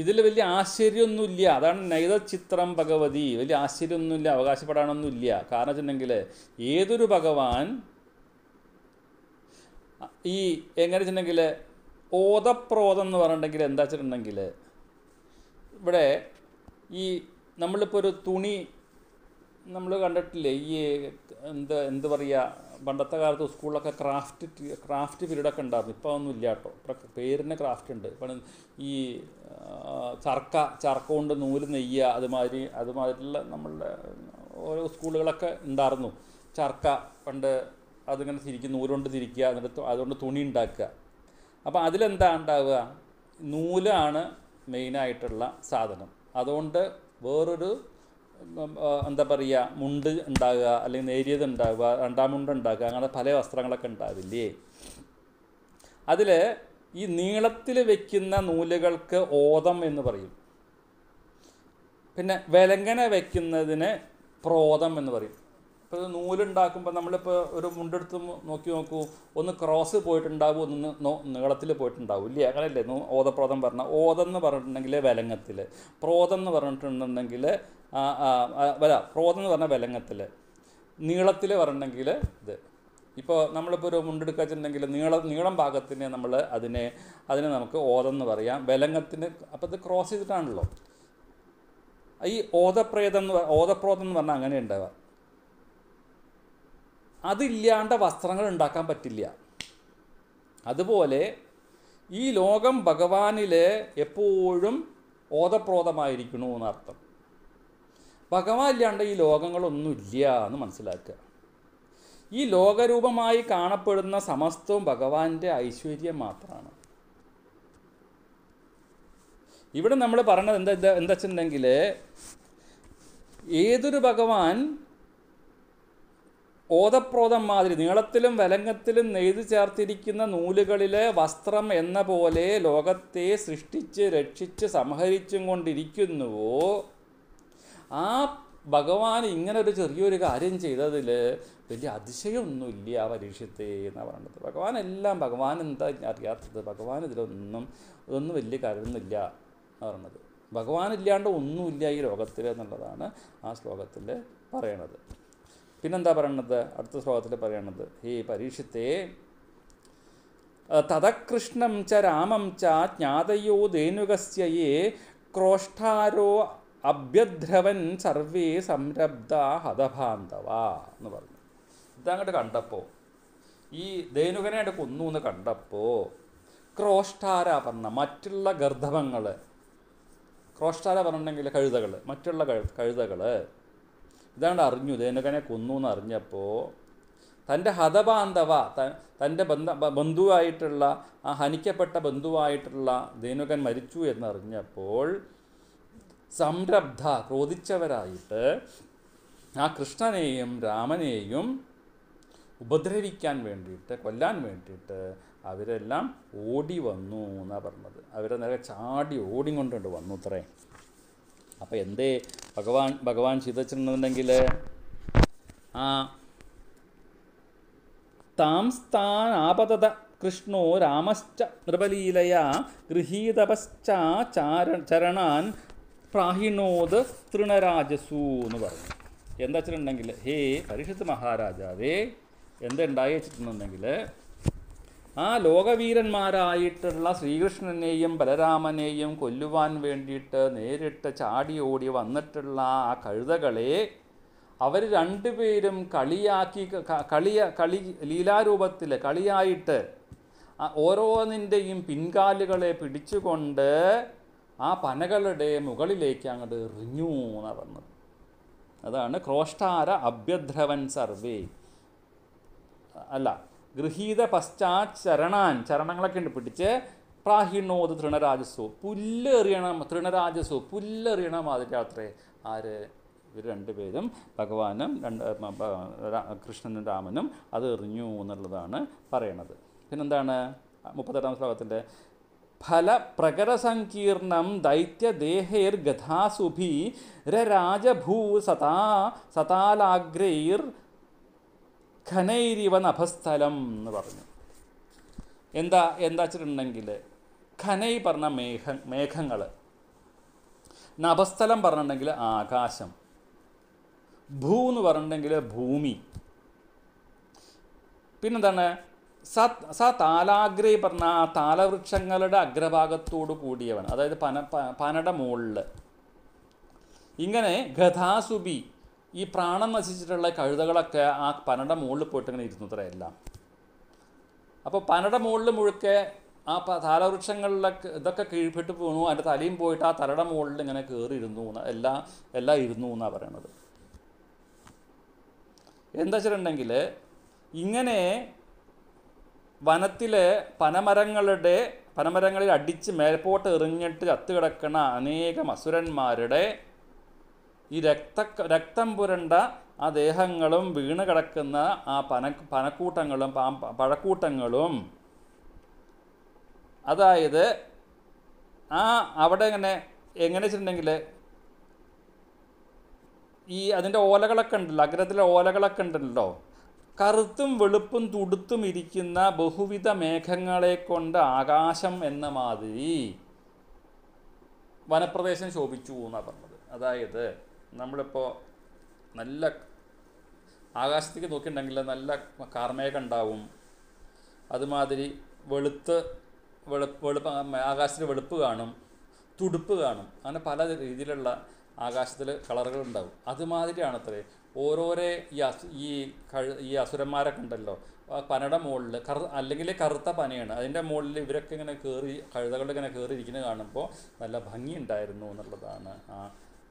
ഇതിൽ വലിയ ആശ്ചര്യമൊന്നുമില്ല അതാണ് നൈത ചിത്രം ഭഗവതി വലിയ ആശ്ചര്യമൊന്നുമില്ല അവകാശപ്പെടാനൊന്നുമില്ല കാരണം വെച്ചിട്ടുണ്ടെങ്കിൽ ഏതൊരു ഭഗവാൻ ഈ എങ്ങനെ വെച്ചിട്ടുണ്ടെങ്കിൽ ഓതപ്രോതം എന്ന് പറഞ്ഞിട്ടുണ്ടെങ്കിൽ എന്താ വെച്ചിട്ടുണ്ടെങ്കിൽ ഇവിടെ ഈ നമ്മളിപ്പോൾ ഒരു തുണി നമ്മൾ കണ്ടിട്ടില്ലേ ഈ എന്ത് എന്ത് പറയുക പണ്ടത്തെ കാലത്ത് സ്കൂളിലൊക്കെ ക്രാഫ്റ്റ് ക്രാഫ്റ്റ് പീരീഡൊക്കെ ഉണ്ടായിരുന്നു ഇപ്പോൾ ഒന്നും ഇല്ല കേട്ടോ ഇപ്പം പേരിന് ക്രാഫ്റ്റ് ഉണ്ട് ഇപ്പം ഈ ചർക്ക ചർക്ക കൊണ്ട് നൂല് നെയ്യുക അതുമാതിരി അതുമാതിരിയുള്ള നമ്മളുടെ ഓരോ സ്കൂളുകളൊക്കെ ഉണ്ടായിരുന്നു ചർക്ക പണ്ട് അതിങ്ങനെ തിരിക്കുക നൂലുകൊണ്ട് തിരിക്കുക എന്നിട്ട് അതുകൊണ്ട് തുണി ഉണ്ടാക്കുക അപ്പോൾ അതിലെന്താ ഉണ്ടാവുക നൂലാണ് മെയിനായിട്ടുള്ള സാധനം അതുകൊണ്ട് വേറൊരു എന്താ പറയുക മുണ്ട് ഉണ്ടാകുക അല്ലെങ്കിൽ നേരിയത് ഉണ്ടാകുക രണ്ടാം മുണ്ട് അങ്ങനെ പല വസ്ത്രങ്ങളൊക്കെ ഉണ്ടാവില്ലേ അതിൽ ഈ നീളത്തിൽ വയ്ക്കുന്ന നൂലുകൾക്ക് ഓതം എന്ന് പറയും പിന്നെ വിലങ്ങനെ വയ്ക്കുന്നതിന് പ്രോതം എന്ന് പറയും ഇപ്പോൾ നൂലുണ്ടാക്കുമ്പോൾ നമ്മളിപ്പോൾ ഒരു മുണ്ടെടുത്ത് നോക്കി നോക്കൂ ഒന്ന് ക്രോസ് പോയിട്ടുണ്ടാവും ഒന്ന് നീളത്തിൽ പോയിട്ടുണ്ടാവും ഇല്ലേ അങ്ങനെയല്ലേ ഓതപ്രോതം പറഞ്ഞാൽ ഓതം എന്ന് പറഞ്ഞിട്ടുണ്ടെങ്കിൽ വിലങ്ങത്തിൽ പ്രോതം എന്ന് പറഞ്ഞിട്ടുണ്ടെങ്കിൽ വല ഫ്രോത് എന്ന് പറഞ്ഞാൽ ബലങ്ങത്തിൽ നീളത്തിൽ പറഞ്ഞിട്ടുണ്ടെങ്കിൽ ഇത് ഇപ്പോൾ നമ്മളിപ്പോൾ ഒരു മുണ്ടെടുക്കുക വെച്ചിട്ടുണ്ടെങ്കിൽ നീളം നീളം ഭാഗത്തിനെ നമ്മൾ അതിനെ അതിനെ നമുക്ക് ഓതെന്ന് പറയാം ബലങ്ങത്തിന് അപ്പോൾ ഇത് ക്രോസ് ചെയ്തിട്ടാണല്ലോ ഈ ഓതപ്രേതം എന്ന് ഓതപ്രോതം എന്ന് പറഞ്ഞാൽ അങ്ങനെ ഉണ്ടാവുക അതില്ലാണ്ട് വസ്ത്രങ്ങൾ ഉണ്ടാക്കാൻ പറ്റില്ല അതുപോലെ ഈ ലോകം ഭഗവാനിൽ എപ്പോഴും ഓതപ്രോതമായിരിക്കണു എന്നർത്ഥം ഭഗവാൻ ഇല്ലാണ്ട് ഈ ലോകങ്ങളൊന്നുമില്ല എന്ന് മനസ്സിലാക്കുക ഈ ലോകരൂപമായി കാണപ്പെടുന്ന സമസ്തവും ഭഗവാന്റെ ഐശ്വര്യം മാത്രമാണ് ഇവിടെ നമ്മൾ പറഞ്ഞത് എന്താ എന്താ വെച്ചിട്ടുണ്ടെങ്കിൽ ഏതൊരു ഭഗവാൻ ഓതപ്രോതം മാതിരി നീളത്തിലും വലങ്ങത്തിലും നെയ്തു ചേർത്തിരിക്കുന്ന നൂലുകളിലെ വസ്ത്രം എന്ന പോലെ ലോകത്തെ സൃഷ്ടിച്ച് രക്ഷിച്ച് സംഹരിച്ചും കൊണ്ടിരിക്കുന്നുവോ ആ ഭഗവാൻ ഇങ്ങനെ ഒരു ചെറിയൊരു കാര്യം ചെയ്തതിൽ വലിയ അതിശയമൊന്നുമില്ല ആ പരീക്ഷത്തെ എന്നാണ് പറയുന്നത് ഭഗവാൻ എല്ലാം ഭഗവാൻ എന്താ അറിയാത്തത് ഭഗവാൻ ഇതിലൊന്നും ഒന്നും വലിയ കാര്യമൊന്നുമില്ല എന്ന് പറയുന്നത് ഭഗവാൻ ഇല്ലാണ്ട് ഒന്നുമില്ല ഈ ലോകത്തിൽ എന്നുള്ളതാണ് ആ ശ്ലോകത്തിൽ പറയണത് പിന്നെന്താ പറയണത് അടുത്ത ശ്ലോകത്തിൽ പറയണത് ഈ പരീക്ഷത്തെ തഥകൃഷ്ണം ച രാമം ച ജ്ഞാതയോ ധേനുകസ്യേ ക്രോഷ്ഠാരോ അഭ്യദ്രവൻ സർവേ സംരബ്ധ ഹതഭാന്തവ എന്ന് പറഞ്ഞു ഇതങ്ങോട്ട് കണ്ടപ്പോൾ ഈ അങ്ങോട്ട് കൊന്നു എന്ന് കണ്ടപ്പോൾ പറഞ്ഞ മറ്റുള്ള ഗർദ്ധവങ്ങൾ ക്രോഷ്ടാരാഭരണമുണ്ടെങ്കിൽ കഴുതകൾ മറ്റുള്ള കഴുതകൾ ഇതങ്ങോട്ട് അറിഞ്ഞു ധേനുകനെ കൊന്നു എന്ന് അറിഞ്ഞപ്പോൾ തൻ്റെ ഹതബാന്ധവ തൻ്റെ ബന്ധ ബന്ധുവായിട്ടുള്ള ആ ഹനിക്കപ്പെട്ട ബന്ധുവായിട്ടുള്ള ധേനുകൻ മരിച്ചു എന്നറിഞ്ഞപ്പോൾ സംരബ്ധ ക്രോധിച്ചവരായിട്ട് ആ കൃഷ്ണനെയും രാമനെയും ഉപദ്രവിക്കാൻ വേണ്ടിയിട്ട് കൊല്ലാൻ വേണ്ടിയിട്ട് അവരെല്ലാം ഓടി വന്നു എന്നാണ് പറഞ്ഞത് അവരെ നേരെ ചാടി ഓടിക്കൊണ്ടുണ്ട് വന്നു ഇത്രേ അപ്പോൾ എന്തേ ഭഗവാൻ ഭഗവാൻ ചിതച്ചിട്ടുണ്ടെന്നുണ്ടെങ്കിൽ ആ താംസ്ഥാൻ ആപതത കൃഷ്ണോ രാമശ്ച നൃപലീലയാ ഗൃഹീതപശ്ചാ ചാര ചരണാൻ പ്രാഹിണോദ് തൃണരാജസു എന്ന് പറഞ്ഞു എന്താ വെച്ചിട്ടുണ്ടെങ്കിൽ ഹേ പരിഷത്ത് മഹാരാജാവേ എന്തുണ്ടായി വെച്ചിട്ടുണ്ടെങ്കിൽ ആ ലോകവീരന്മാരായിട്ടുള്ള ശ്രീകൃഷ്ണനെയും ബലരാമനെയും കൊല്ലുവാൻ വേണ്ടിയിട്ട് നേരിട്ട് ചാടി ഓടി വന്നിട്ടുള്ള ആ കഴുതകളെ അവർ രണ്ടുപേരും കളിയാക്കി കളിയ കളി ലീലാരൂപത്തിൽ കളിയായിട്ട് ഓരോന്നിൻ്റെയും പിൻകാലുകളെ പിടിച്ചുകൊണ്ട് ആ പനകളുടെ മുകളിലേക്ക് അങ്ങോട്ട് റിഞ്ഞു നടന്നത് അതാണ് ക്രോഷ്ടാര അഭ്യദ്രവൻ സർവേ അല്ല ഗൃഹീത പശ്ചാത് ചരണാൻ ചരണങ്ങളൊക്കെ ഉണ്ട് പിടിച്ച് പ്രാഹിണോത് തൃണരാജസോ പുല്ലെറിയണം തൃണരാജസോ പുല്ലെറിയണം അതിരാത്രേ ആര് ഇവർ രണ്ടുപേരും ഭഗവാനും രണ്ട് കൃഷ്ണനും രാമനും അത് എറിഞ്ഞു എന്നുള്ളതാണ് പറയണത് പിന്നെന്താണ് മുപ്പത്തെട്ടാം ശ്ലോകത്തിൻ്റെ ഫലപ്രകരസങ്കീർണം ദൈത്യദേഹൈർഗതാസുഭി സതാ സതാലാഗ്രൈർ ഖനൈരിവ നഭസ്ഥലം എന്ന് പറഞ്ഞു എന്താ എന്താ വെച്ചിട്ടുണ്ടെങ്കിൽ ഖനൈ പറഞ്ഞ മേഘ മേഘങ്ങൾ നഭസ്ഥലം പറഞ്ഞിട്ടുണ്ടെങ്കിൽ ആകാശം ഭൂ എന്ന് പറഞ്ഞിട്ടുണ്ടെങ്കിൽ ഭൂമി പിന്നെന്താണ് സ സ താലാഗ്രി പറഞ്ഞ ആ താലവൃക്ഷങ്ങളുടെ അഗ്രഭാഗത്തോട് കൂടിയവൻ അതായത് പന പനട മുകളിൽ ഇങ്ങനെ ഗഥാസുബി ഈ പ്രാണം നശിച്ചിട്ടുള്ള കഴുതകളൊക്കെ ആ പനട മുകളിൽ പോയിട്ട് ഇങ്ങനെ ഇരുന്നത്ര എല്ലാം അപ്പോൾ പനട മുകളിൽ മുഴുക്കെ ആ താലവൃക്ഷങ്ങളിലൊക്കെ ഇതൊക്കെ കീഴ്പ്പെട്ട് പോണു അതിൻ്റെ തലയും പോയിട്ട് ആ തലയുടെ മുകളിൽ ഇങ്ങനെ കയറി ഇരുന്നു എല്ലാം എല്ലാം ഇരുന്നു എന്നാണ് പറയണത് എന്താ വെച്ചിട്ടുണ്ടെങ്കിൽ ഇങ്ങനെ വനത്തിലെ പനമരങ്ങളുടെ പനമരങ്ങളിൽ അടിച്ച് മേൽപോട്ട് എറിഞ്ഞിട്ട് ചത്തുകിടക്കുന്ന അനേകം അസുരന്മാരുടെ ഈ രക്ത രക്തം പുരണ്ട ആ ദേഹങ്ങളും വീണ് കിടക്കുന്ന ആ പന പനക്കൂട്ടങ്ങളും പഴക്കൂട്ടങ്ങളും അതായത് ആ അവിടെ ഇങ്ങനെ എങ്ങനെ വെച്ചിട്ടുണ്ടെങ്കിൽ ഈ അതിൻ്റെ ഓലകളൊക്കെ ഉണ്ടല്ലോ അഗ്രത്തിലെ ഓലകളൊക്കെ ഉണ്ടല്ലോ കറുത്തും വെളുപ്പും തുടുത്തും ഇരിക്കുന്ന ബഹുവിധ മേഘങ്ങളെ കൊണ്ട് ആകാശം എന്ന മാതിരി വനപ്രദേശം ശോഭിച്ചു എന്നാണ് പറഞ്ഞത് അതായത് നമ്മളിപ്പോൾ നല്ല ആകാശത്തേക്ക് നോക്കിയിട്ടുണ്ടെങ്കിൽ നല്ല കാർമേഘം ഉണ്ടാവും അതുമാതിരി വെളുത്ത് വെളുപ്പ് വെളുപ്പ് ആകാശത്തിൽ വെളുപ്പ് കാണും തുടുപ്പ് കാണും അങ്ങനെ പല രീതിയിലുള്ള ആകാശത്തിൽ കളറുകൾ ഉണ്ടാവും അതുമാതിരിയാണത്രേ ഓരോരേ ഈ അസു ഈ കഴു ഈ അസുരന്മാരൊക്കെ ഉണ്ടല്ലോ ആ പനയുടെ മുകളിൽ കറു അല്ലെങ്കിൽ കറുത്ത പനയാണ് അതിൻ്റെ മുകളിൽ ഇവരൊക്കെ ഇങ്ങനെ കയറി കഴുതകളുടെ ഇങ്ങനെ കയറി ഇരിക്കുന്നത് കാണുമ്പോൾ നല്ല ഭംഗിയുണ്ടായിരുന്നു എന്നുള്ളതാണ് ആ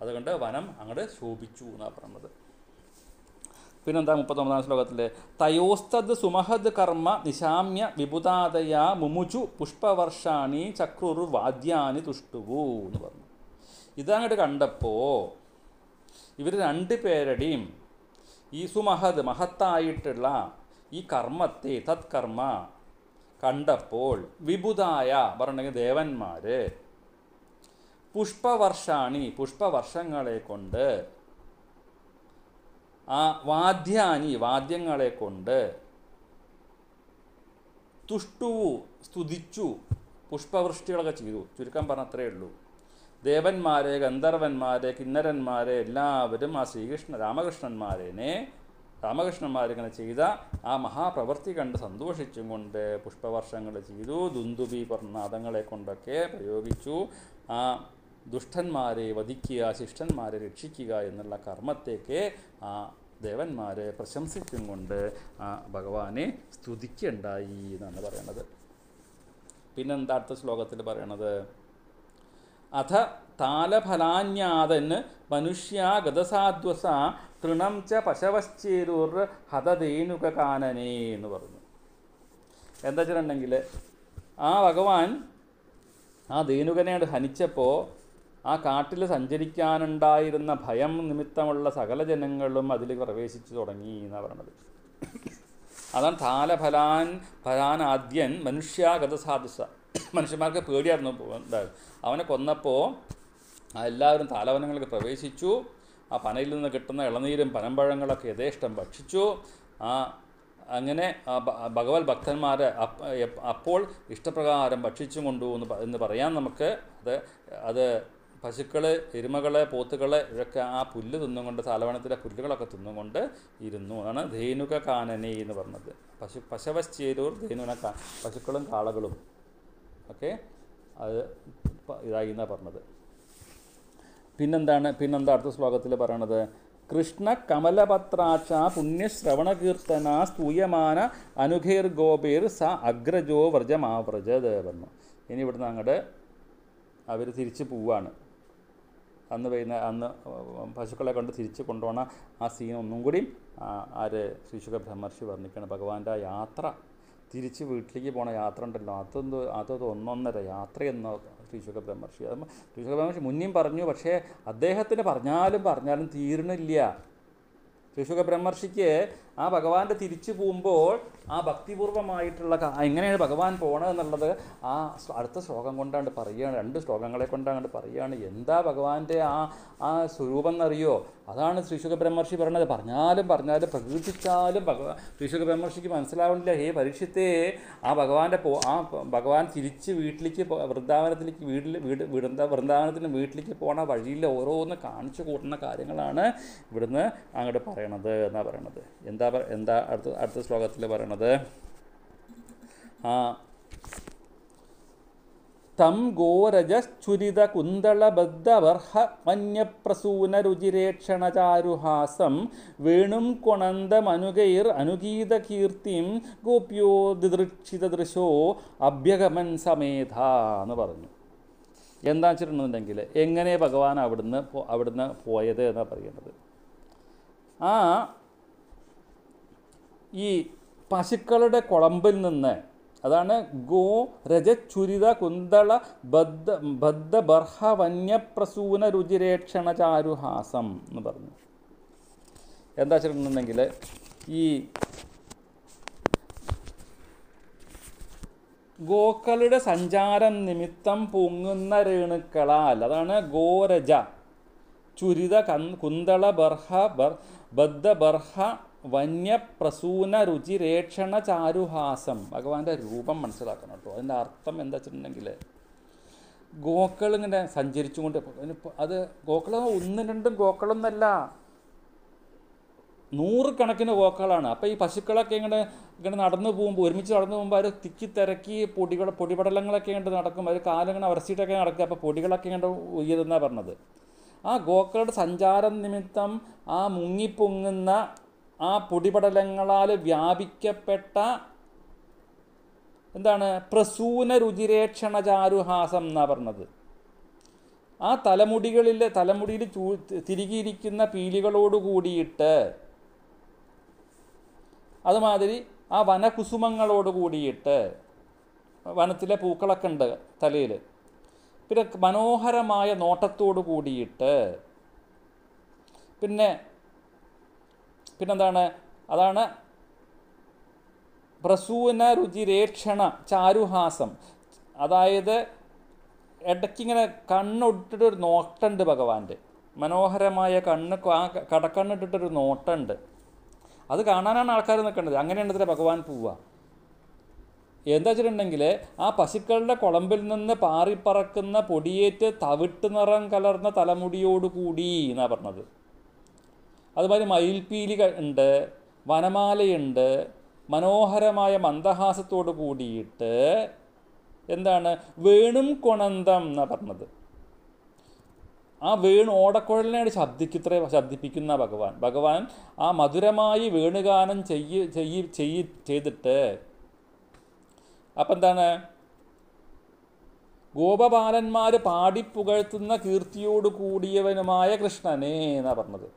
അതുകൊണ്ട് വനം അങ്ങോട്ട് ശോഭിച്ചു എന്നാണ് പറഞ്ഞത് പിന്നെന്താ മുപ്പത്തൊമ്പതാം ശ്ലോകത്തിൽ തയോസ്തദ് സുമഹദ് കർമ്മ നിശാമ്യ വിപുതാതയാ മുമുചു പുഷ്പവർഷാണി ചക്രുർ വാദ്യാനി തുഷ്ടുവു എന്ന് പറഞ്ഞു ഇതങ്ങോട്ട് കണ്ടപ്പോൾ ഇവർ രണ്ട് പേരുടെയും ഈ സുമഹത് മഹത്തായിട്ടുള്ള ഈ കർമ്മത്തെ തത്കർമ്മ കണ്ടപ്പോൾ വിബുതായ പറഞ്ഞെങ്കിൽ ദേവന്മാർ പുഷ്പവർഷാണി പുഷ്പവർഷങ്ങളെ കൊണ്ട് ആ വാദ്യാനി വാദ്യങ്ങളെ കൊണ്ട് തുഷ്ടുവു സ്തുതിച്ചു പുഷ്പവൃഷ്ടികളൊക്കെ ചെയ്തു ചുരുക്കം പറഞ്ഞത്രേ ഉള്ളൂ ദേവന്മാരെ ഗന്ധർവന്മാരെ കിന്നരന്മാരെ എല്ലാവരും ആ ശ്രീകൃഷ്ണ രാമകൃഷ്ണന്മാരെ രാമകൃഷ്ണന്മാരിങ്ങനെ ചെയ്ത ആ മഹാപ്രവൃത്തി കണ്ട് സന്തോഷിച്ചും കൊണ്ട് പുഷ്പവർഷങ്ങൾ ചെയ്തു ദുന്ദുബി പ്രനാദങ്ങളെ കൊണ്ടൊക്കെ പ്രയോഗിച്ചു ആ ദുഷ്ടന്മാരെ വധിക്കുക ശിഷ്ടന്മാരെ രക്ഷിക്കുക എന്നുള്ള കർമ്മത്തേക്ക് ആ ദേവന്മാരെ പ്രശംസിച്ചും കൊണ്ട് ആ ഭഗവാനെ സ്തുതിക്കുണ്ടായി എന്നാണ് പറയണത് പിന്നെന്താ അടുത്ത ശ്ലോകത്തിൽ പറയണത് അഥ താലഫലാന്യാതന് മനുഷ്യാ ഗതസാധ്വസ തൃണം ച പശവശ്ചേരൂർ ഹതധേനുകാനനേ എന്ന് പറഞ്ഞു എന്താ വെച്ചിട്ടുണ്ടെങ്കിൽ ആ ഭഗവാൻ ആ ധേനുകനെ ഹനിച്ചപ്പോൾ ആ കാട്ടിൽ സഞ്ചരിക്കാനുണ്ടായിരുന്ന ഭയം നിമിത്തമുള്ള സകല ജനങ്ങളും അതിൽ പ്രവേശിച്ചു തുടങ്ങി എന്നാണ് പറയണത് അതാണ് താലഫലാൻ ഫലാൻ ആദ്യൻ മനുഷ്യാഗത സാധുസ മനുഷ്യന്മാർക്ക് പേടിയായിരുന്നു ഉണ്ടായത് അവനെ കൊന്നപ്പോൾ എല്ലാവരും താലവനങ്ങൾക്ക് പ്രവേശിച്ചു ആ പനയിൽ നിന്ന് കിട്ടുന്ന ഇളനീരും പനമ്പഴങ്ങളൊക്കെ യഥേഷ്ടം ഭക്ഷിച്ചു ആ അങ്ങനെ ഭഗവത് ഭക്തന്മാർ അപ്പോൾ ഇഷ്ടപ്രകാരം ഭക്ഷിച്ചും കൊണ്ടു എന്ന് എന്ന് പറയാൻ നമുക്ക് അത് അത് പശുക്കൾ എരുമകൾ പോത്തുകൾ ഇതൊക്കെ ആ പുല്ല് തിന്നുകൊണ്ട് താലവനത്തിലെ പുല്ലുകളൊക്കെ തിന്നുകൊണ്ട് ഇരുന്നു എന്നാണ് ധേനുക കാനനി എന്ന് പറഞ്ഞത് പശു പശവശ്ചേരൂർ ധേനുന പശുക്കളും കാളകളും ഓക്കെ അത് ഇതായി എന്നാണ് പറഞ്ഞത് പിന്നെന്താണ് പിന്നെന്താ അടുത്ത ശ്ലോകത്തിൽ പറയണത് കൃഷ്ണ കമലപത്രാച്ച പുണ്യശ്രവണകീർത്തന സ്തൂയമാന അനുഘീർ ഗോപീർ സ അഗ്രജോ വ്രജമാവ്രജ പറഞ്ഞു ഇനി ഇവിടുന്ന് അങ്ങോട്ട് അവർ തിരിച്ചു പോവാണ് അന്ന് വൈകുന്ന അന്ന് പശുക്കളെ കൊണ്ട് തിരിച്ചു കൊണ്ടുപോകണ ആ സീൻ ഒന്നും കൂടി ആര് ശ്രീശുഖ ബ്രഹ്മർഷി വർണ്ണിക്കണം ഭഗവാന്റെ യാത്ര തിരിച്ച് വീട്ടിലേക്ക് പോണ യാത്ര ഉണ്ടല്ലോ അതൊന്ന് അതത് ഒന്നൊന്നര യാത്രയെന്ന ശ്രീശുഖ ബ്രഹ്മർഷി അത് ശ്രീശുഖ ബ്രഹ്മർഷി മുന്നേയും പറഞ്ഞു പക്ഷേ അദ്ദേഹത്തിന് പറഞ്ഞാലും പറഞ്ഞാലും തീരണില്ല ശ്രീശുഖ ബ്രഹ്മർഷിക്ക് ആ ഭഗവാന്റെ തിരിച്ചു പോകുമ്പോൾ ആ ഭക്തിപൂർവമായിട്ടുള്ള എങ്ങനെയാണ് ഭഗവാൻ എന്നുള്ളത് ആ അടുത്ത ശ്ലോകം കൊണ്ടാണ് പറയുകയാണ് രണ്ട് ശ്ലോകങ്ങളെ കൊണ്ടാണ് പറയുകയാണ് എന്താ ഭഗവാന്റെ ആ ആ സ്വരൂപം എന്നറിയോ അതാണ് ശ്രീശുഖ ബ്രഹ്മർഷി പറഞ്ഞത് പറഞ്ഞാലും പറഞ്ഞാലും പ്രകീർത്തിച്ചാലും ഭഗവാൻ ശ്രീശുഖ ബ്രഹ്മർഷിക്ക് മനസ്സിലാവുന്നില്ല ഹേ പരീക്ഷത്തെ ആ ഭഗവാന്റെ പോ ആ ഭഗവാൻ തിരിച്ച് വീട്ടിലേക്ക് വൃന്ദാവനത്തിലേക്ക് വീട്ടിൽ വീട് വിടുന്ന വൃന്ദാവനത്തിന് വീട്ടിലേക്ക് പോകണ വഴിയിൽ ഓരോന്ന് കാണിച്ചു കൂട്ടുന്ന കാര്യങ്ങളാണ് ഇവിടുന്ന് അങ്ങോട്ട് പറയണത് എന്നാണ് പറയണത് എന്താ എന്താ അടുത്ത അടുത്ത ശ്ലോകത്തിൽ പറയണത് ആ തം ഗോരജുരിത കുന്തളബദ്ധവർഹ മന്യപ്രസൂനരുചിരേക്ഷണചാരുഹാസം വേണും കൊണന്തമനുകൈർ അനുഗീതകീർത്തിം ഗോപ്യോ ദൃശോ അഭ്യഗമൻ സമേധ എന്ന് പറഞ്ഞു എന്താ വെച്ചിട്ടുണ്ടെങ്കിൽ എങ്ങനെ ഭഗവാൻ അവിടുന്ന് അവിടുന്ന് പോയത് എന്നാണ് പറയുന്നത് ആ ഈ പശുക്കളുടെ കുളമ്പിൽ നിന്ന് അതാണ് ഗോ രജ ചുരിത കുന്തള ബദ്ധ ബദ്ധ ബർഹ വന്യപ്രസൂന രുചിരേക്ഷണ ചാരുഹാസം എന്ന് പറഞ്ഞു എന്താ വെച്ചിട്ടുണ്ടെങ്കിൽ ഈ ഗോക്കളുടെ സഞ്ചാരം നിമിത്തം പൊങ്ങുന്ന രേണുക്കളാൽ അതാണ് ഗോരജ ചുരിത കുന്തള ബർഹ ബർ ബദ്ധ ബർഹ വന്യപ്രസൂന രുചിരേക്ഷണ ചാരുഹാസം ഭഗവാന്റെ രൂപം മനസ്സിലാക്കണം കേട്ടോ അതിൻ്റെ അർത്ഥം എന്താ വെച്ചിട്ടുണ്ടെങ്കിൽ ഗോക്കൾ ഇങ്ങനെ സഞ്ചരിച്ചുകൊണ്ട് അത് ഗോക്കൾ ഒന്നും രണ്ടും ഗോക്കളൊന്നല്ല നൂറുകണക്കിന് ഗോക്കളാണ് അപ്പോൾ ഈ പശുക്കളൊക്കെ ഇങ്ങനെ ഇങ്ങനെ നടന്നു പോകുമ്പോൾ ഒരുമിച്ച് നടന്നു പോകുമ്പോൾ അവർ തിക്കി തിരക്കി പൊടികൾ പൊടിപടലങ്ങളൊക്കെ ഇങ്ങോട്ട് നടക്കും അവർ കാലിങ്ങനെ ഉറച്ചിട്ടൊക്കെ നടക്കുക അപ്പോൾ പൊടികളൊക്കെ ഇങ്ങോട്ട് ഉയരുന്നാണ് പറഞ്ഞത് ആ ഗോക്കളുടെ സഞ്ചാരം നിമിത്തം ആ മുങ്ങിപ്പൊങ്ങുന്ന ആ പൊടിപടലങ്ങളാൽ വ്യാപിക്കപ്പെട്ട എന്താണ് പ്രസൂന ചാരുഹാസം എന്നാണ് പറഞ്ഞത് ആ തലമുടികളിൽ തലമുടിയിൽ ചൂ തിരികിയിരിക്കുന്ന പീലികളോട് കൂടിയിട്ട് അതുമാതിരി ആ വനകുസുമങ്ങളോട് കൂടിയിട്ട് വനത്തിലെ പൂക്കളൊക്കെ ഉണ്ട് തലയിൽ പിന്നെ മനോഹരമായ നോട്ടത്തോടു കൂടിയിട്ട് പിന്നെ പിന്നെന്താണ് അതാണ് പ്രസൂന രുചിരേക്ഷണ ചാരുഹാസം അതായത് ഇടയ്ക്കിങ്ങനെ കണ്ണൊട്ടിട്ടൊരു നോട്ടുണ്ട് ഭഗവാന്റെ മനോഹരമായ കണ്ണ് ആ കടക്കണ്ണിട്ടിട്ടൊരു നോട്ടുണ്ട് അത് കാണാനാണ് ആൾക്കാർ നിൽക്കേണ്ടത് അങ്ങനെയുണ്ടെങ്കിൽ ഭഗവാൻ പോവുക എന്താ വെച്ചിട്ടുണ്ടെങ്കിൽ ആ പശുക്കളുടെ കുളമ്പിൽ നിന്ന് പാറിപ്പറക്കുന്ന പൊടിയേറ്റ് തവിട്ട് നിറം കലർന്ന തലമുടിയോടുകൂടി എന്നാണ് പറഞ്ഞത് അതുപോലെ മയിൽപീലി ഉണ്ട് വനമാലയുണ്ട് മനോഹരമായ മന്ദഹാസത്തോട് കൂടിയിട്ട് എന്താണ് വേണും കൊണന്തം എന്നാണ് പറഞ്ഞത് ആ വേണു ഓടക്കുഴലിനാണ് ശബ്ദിക്കിത്രേ ശബ്ദിപ്പിക്കുന്ന ഭഗവാൻ ഭഗവാൻ ആ മധുരമായി വേണുഗാനം ചെയ്യ് ചെയ്യ് ചെയ്യ് ചെയ്തിട്ട് അപ്പം എന്താണ് ഗോപബാലന്മാർ പാടിപ്പുകഴ്ത്തുന്ന കീർത്തിയോട് കൂടിയവനുമായ കൃഷ്ണനെ എന്നാണ് പറഞ്ഞത്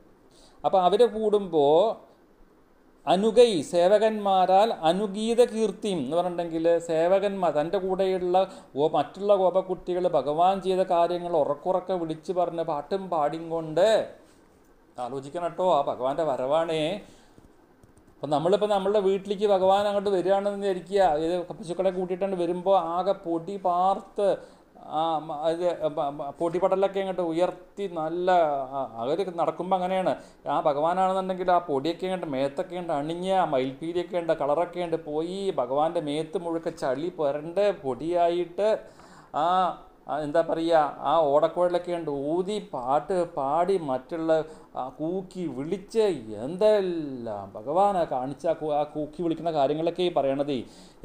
അപ്പോൾ അവർ കൂടുമ്പോൾ അനുഗൈ സേവകന്മാരാൽ അനുഗീത കീർത്തി എന്ന് പറഞ്ഞിട്ടുണ്ടെങ്കിൽ സേവകന്മാർ തൻ്റെ കൂടെയുള്ള മറ്റുള്ള ഗോപക്കുട്ടികൾ ഭഗവാൻ ചെയ്ത കാര്യങ്ങൾ ഉറക്കുറക്കെ വിളിച്ചു പറഞ്ഞ് പാട്ടും പാടിയും കൊണ്ട് ആലോചിക്കണം കേട്ടോ ആ ഭഗവാന്റെ വരവാണേ അപ്പം നമ്മളിപ്പോൾ നമ്മളുടെ വീട്ടിലേക്ക് ഭഗവാൻ അങ്ങോട്ട് വരികയാണെന്ന് വിചാരിക്കുക ഇത് പശുക്കളെ കൂട്ടിയിട്ടാണ് വരുമ്പോൾ ആകെ പൊടി പാർത്ത് ഇത് പൊടിപടലൊക്കെ ഇങ്ങോട്ട് ഉയർത്തി നല്ല അവർ നടക്കുമ്പോൾ അങ്ങനെയാണ് ആ ഭഗവാനാണെന്നുണ്ടെങ്കിൽ ആ പൊടിയൊക്കെ ഉണ്ട് മേത്തൊക്കെ ഉണ്ട് അണിഞ്ഞ മയിൽപ്പീലിയൊക്കെ ഉണ്ട് കളറൊക്കെ ഉണ്ട് പോയി ഭഗവാന്റെ മേത്ത് മുഴുക്ക ചളി പുരണ്ട് പൊടിയായിട്ട് ആ എന്താ പറയുക ആ ഓടക്കുഴലൊക്കെ ഉണ്ട് ഊതി പാട്ട് പാടി മറ്റുള്ള കൂക്കി വിളിച്ച് എന്തെല്ലാം ഭഗവാനെ കാണിച്ച ആ കൂക്കി വിളിക്കുന്ന കാര്യങ്ങളൊക്കെ ഈ പറയണത്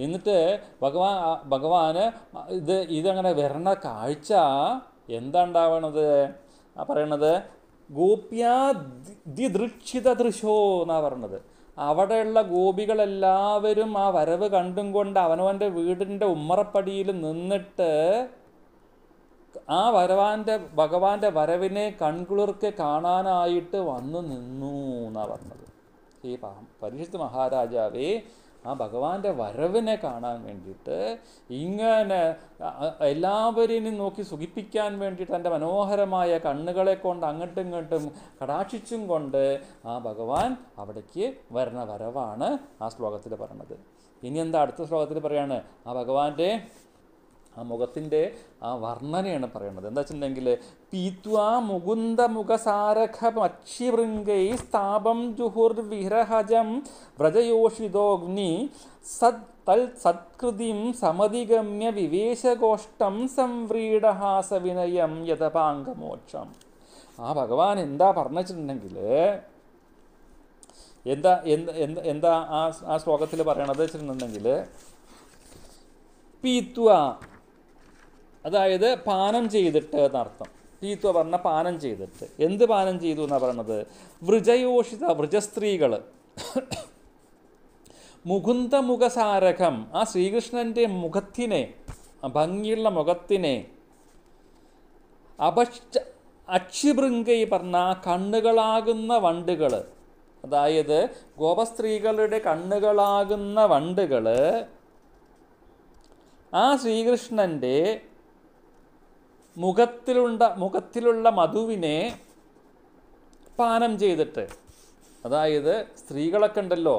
എന്നിട്ട് ഭഗവാൻ ഭഗവാന് ഇത് ഇതങ്ങനെ വരണ കാഴ്ച എന്താ ഉണ്ടാവണത് ആ പറയണത് ഗോപ്യാ ദിദൃക്ഷിത ദൃശോ എന്നാണ് പറയണത് അവിടെയുള്ള ഗോപികളെല്ലാവരും ആ വരവ് കണ്ടും കൊണ്ട് അവനവൻ്റെ വീടിൻ്റെ ഉമ്മറപ്പടിയിൽ നിന്നിട്ട് ആ വരവാൻ്റെ ഭഗവാന്റെ വരവിനെ കൺകുളിർക്കെ കാണാനായിട്ട് വന്നു നിന്നു എന്നാണ് പറഞ്ഞത് ഈ പരിശുദ്ധ മഹാരാജാവേ ആ ഭഗവാന്റെ വരവിനെ കാണാൻ വേണ്ടിയിട്ട് ഇങ്ങനെ എല്ലാവരെയും നോക്കി സുഖിപ്പിക്കാൻ വേണ്ടിയിട്ട് തൻ്റെ മനോഹരമായ കണ്ണുകളെ കൊണ്ട് അങ്ങോട്ടും ഇങ്ങോട്ടും കടാക്ഷിച്ചും കൊണ്ട് ആ ഭഗവാൻ അവിടേക്ക് വരണ വരവാണ് ആ ശ്ലോകത്തിൽ പറയണത് ഇനി എന്താ അടുത്ത ശ്ലോകത്തിൽ പറയാണ് ആ ഭഗവാന്റെ ആ മുഖത്തിൻ്റെ ആ വർണ്ണനയാണ് പറയുന്നത് എന്താ വെച്ചിട്ടുണ്ടെങ്കിൽ പീത്വാ മുകുന്ദ മുഖസാരഖ മക്ഷിഭൃംഗൈ സ്ഥാപം ജുഹുർ വിഹ്രഹജം വ്രജയോഷിതോഗ്നി സത് തൽ സത്കൃതിം സമതിഗമ്യ സമധിഗമ്യ വിവേശഗോഷ്ടം വിനയം യഥപാംഗമോക്ഷം ആ ഭഗവാൻ എന്താ പറഞ്ഞിട്ടുണ്ടെങ്കിൽ എന്താ എന്ത് എന്താ ആ ആ ശ്ലോകത്തിൽ പറയണത് വെച്ചിട്ടുണ്ടെങ്കിൽ പീത്വ അതായത് പാനം ചെയ്തിട്ട് എന്നർത്ഥം പീത്വ പറഞ്ഞ പാനം ചെയ്തിട്ട് എന്ത് പാനം ചെയ്തു എന്നാണ് പറയണത് വൃജയോഷിത വൃജസ്ത്രീകൾ മുകുന്ദമുഖസാരകം ആ ശ്രീകൃഷ്ണൻ്റെ മുഖത്തിനെ ഭംഗിയുള്ള മുഖത്തിനെ അപക്ഷ അക്ഷിഭൃങ്കൈ പറഞ്ഞ കണ്ണുകളാകുന്ന വണ്ടുകൾ അതായത് ഗോപസ്ത്രീകളുടെ കണ്ണുകളാകുന്ന വണ്ടുകൾ ആ ശ്രീകൃഷ്ണൻ്റെ മുഖത്തിലുണ്ട മുഖത്തിലുള്ള മധുവിനെ പാനം ചെയ്തിട്ട് അതായത് സ്ത്രീകളൊക്കെ ഉണ്ടല്ലോ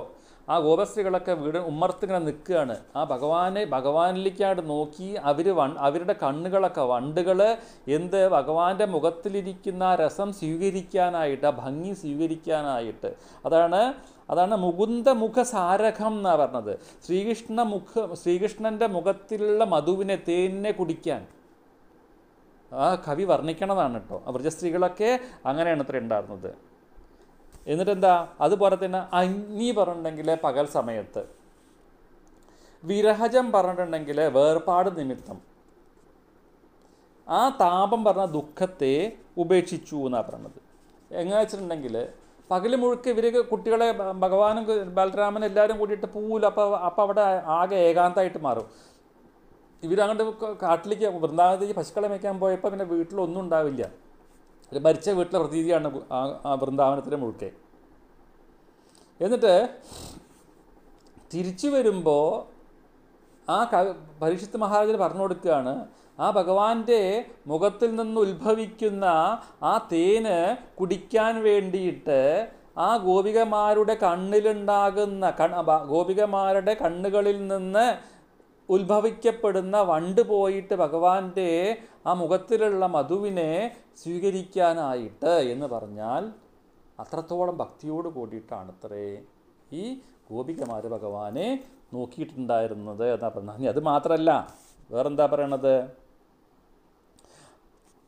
ആ ഗോപസ്ത്രീകളൊക്കെ വീട് ഉമ്മർത്തിങ്ങനെ നിൽക്കുകയാണ് ആ ഭഗവാനെ ഭഗവാനിലേക്കായിട്ട് നോക്കി അവർ വൺ അവരുടെ കണ്ണുകളൊക്കെ വണ്ടുകൾ എന്ത് ഭഗവാന്റെ മുഖത്തിലിരിക്കുന്ന രസം സ്വീകരിക്കാനായിട്ട് ആ ഭംഗി സ്വീകരിക്കാനായിട്ട് അതാണ് അതാണ് മുകുന്ദ മുഖസാരകം എന്നാണ് പറഞ്ഞത് ശ്രീകൃഷ്ണ മുഖ ശ്രീകൃഷ്ണൻ്റെ മുഖത്തിലുള്ള മധുവിനെ തേനിനെ കുടിക്കാൻ ആ കവി വർണ്ണിക്കണതാണ് കേട്ടോ വൃജസ്ത്രീകളൊക്കെ അങ്ങനെയാണ് അത്ര ഉണ്ടായിരുന്നത് എന്നിട്ട് എന്താ അതുപോലെ തന്നെ അഗ്നി പറഞ്ഞിട്ടുണ്ടെങ്കിൽ പകൽ സമയത്ത് വിരഹജം പറഞ്ഞിട്ടുണ്ടെങ്കിൽ വേർപാട് നിമിത്തം ആ താപം പറഞ്ഞ ദുഃഖത്തെ ഉപേക്ഷിച്ചു എന്നാണ് പറഞ്ഞത് എങ്ങനെ വെച്ചിട്ടുണ്ടെങ്കിൽ പകൽ മുഴുക്ക് ഇവർ കുട്ടികളെ ഭഗവാനും ബാലരാമൻ എല്ലാവരും കൂടിയിട്ട് പോവില്ല അപ്പോൾ അപ്പോൾ അവിടെ ആകെ ഏകാന്തമായിട്ട് മാറും ഇവരങ്ങോട്ട് കാട്ടിലേക്ക് വൃന്ദാവനത്തേക്ക് പശുക്കളെ മേയ്ക്കാൻ പോയപ്പോൾ പിന്നെ വീട്ടിലൊന്നും ഉണ്ടാവില്ല ഒരു മരിച്ച വീട്ടിലെ പ്രതീതിയാണ് ആ വൃന്ദാവനത്തിലെ മുഴുക്കെ എന്നിട്ട് തിരിച്ചു വരുമ്പോൾ ആ കവി പരീക്ഷത്ത് മഹാരാജന് പറഞ്ഞു കൊടുക്കുകയാണ് ആ ഭഗവാന്റെ മുഖത്തിൽ നിന്ന് ഉത്ഭവിക്കുന്ന ആ തേന് കുടിക്കാൻ വേണ്ടിയിട്ട് ആ ഗോപികമാരുടെ കണ്ണിലുണ്ടാകുന്ന കണ് ഗോപികമാരുടെ കണ്ണുകളിൽ നിന്ന് ഉത്ഭവിക്കപ്പെടുന്ന വണ്ട് പോയിട്ട് ഭഗവാന്റെ ആ മുഖത്തിലുള്ള മധുവിനെ സ്വീകരിക്കാനായിട്ട് എന്ന് പറഞ്ഞാൽ അത്രത്തോളം ഭക്തിയോട് കൂടിയിട്ടാണ് അത്രേ ഈ ഗോപികമാര് ഭഗവാനെ നോക്കിയിട്ടുണ്ടായിരുന്നത് എന്നാ പറഞ്ഞത് അത് മാത്രമല്ല വേറെന്താ പറയണത്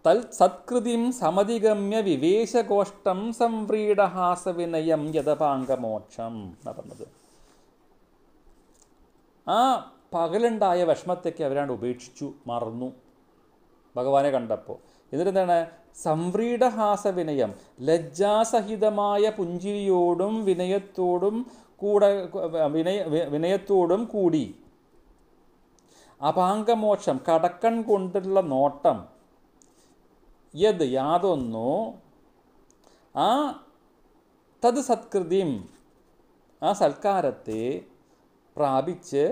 തൽ സത്കൃതിം സമതിഗമ്യ വിവേശഗോഷ്ടം വിനയം യഥപാംഗമോക്ഷം എന്നാ പറഞ്ഞത് ആ പകലുണ്ടായ വിഷമത്തേക്ക് അവരാണ്ട് ഉപേക്ഷിച്ചു മറന്നു ഭഗവാനെ കണ്ടപ്പോൾ എന്നിട്ട് എന്താണ് സംവ്രീഡഹാസ വിനയം ലജ്ജാസഹിതമായ പുഞ്ചിരിയോടും വിനയത്തോടും കൂടെ വിനയ വിനയത്തോടും കൂടി അപാംഗമോക്ഷം കടക്കൺ കൊണ്ടുള്ള നോട്ടം യത് യാതൊന്നോ ആ തത് സത്കൃതിയും ആ സൽക്കാരത്തെ പ്രാപിച്ച്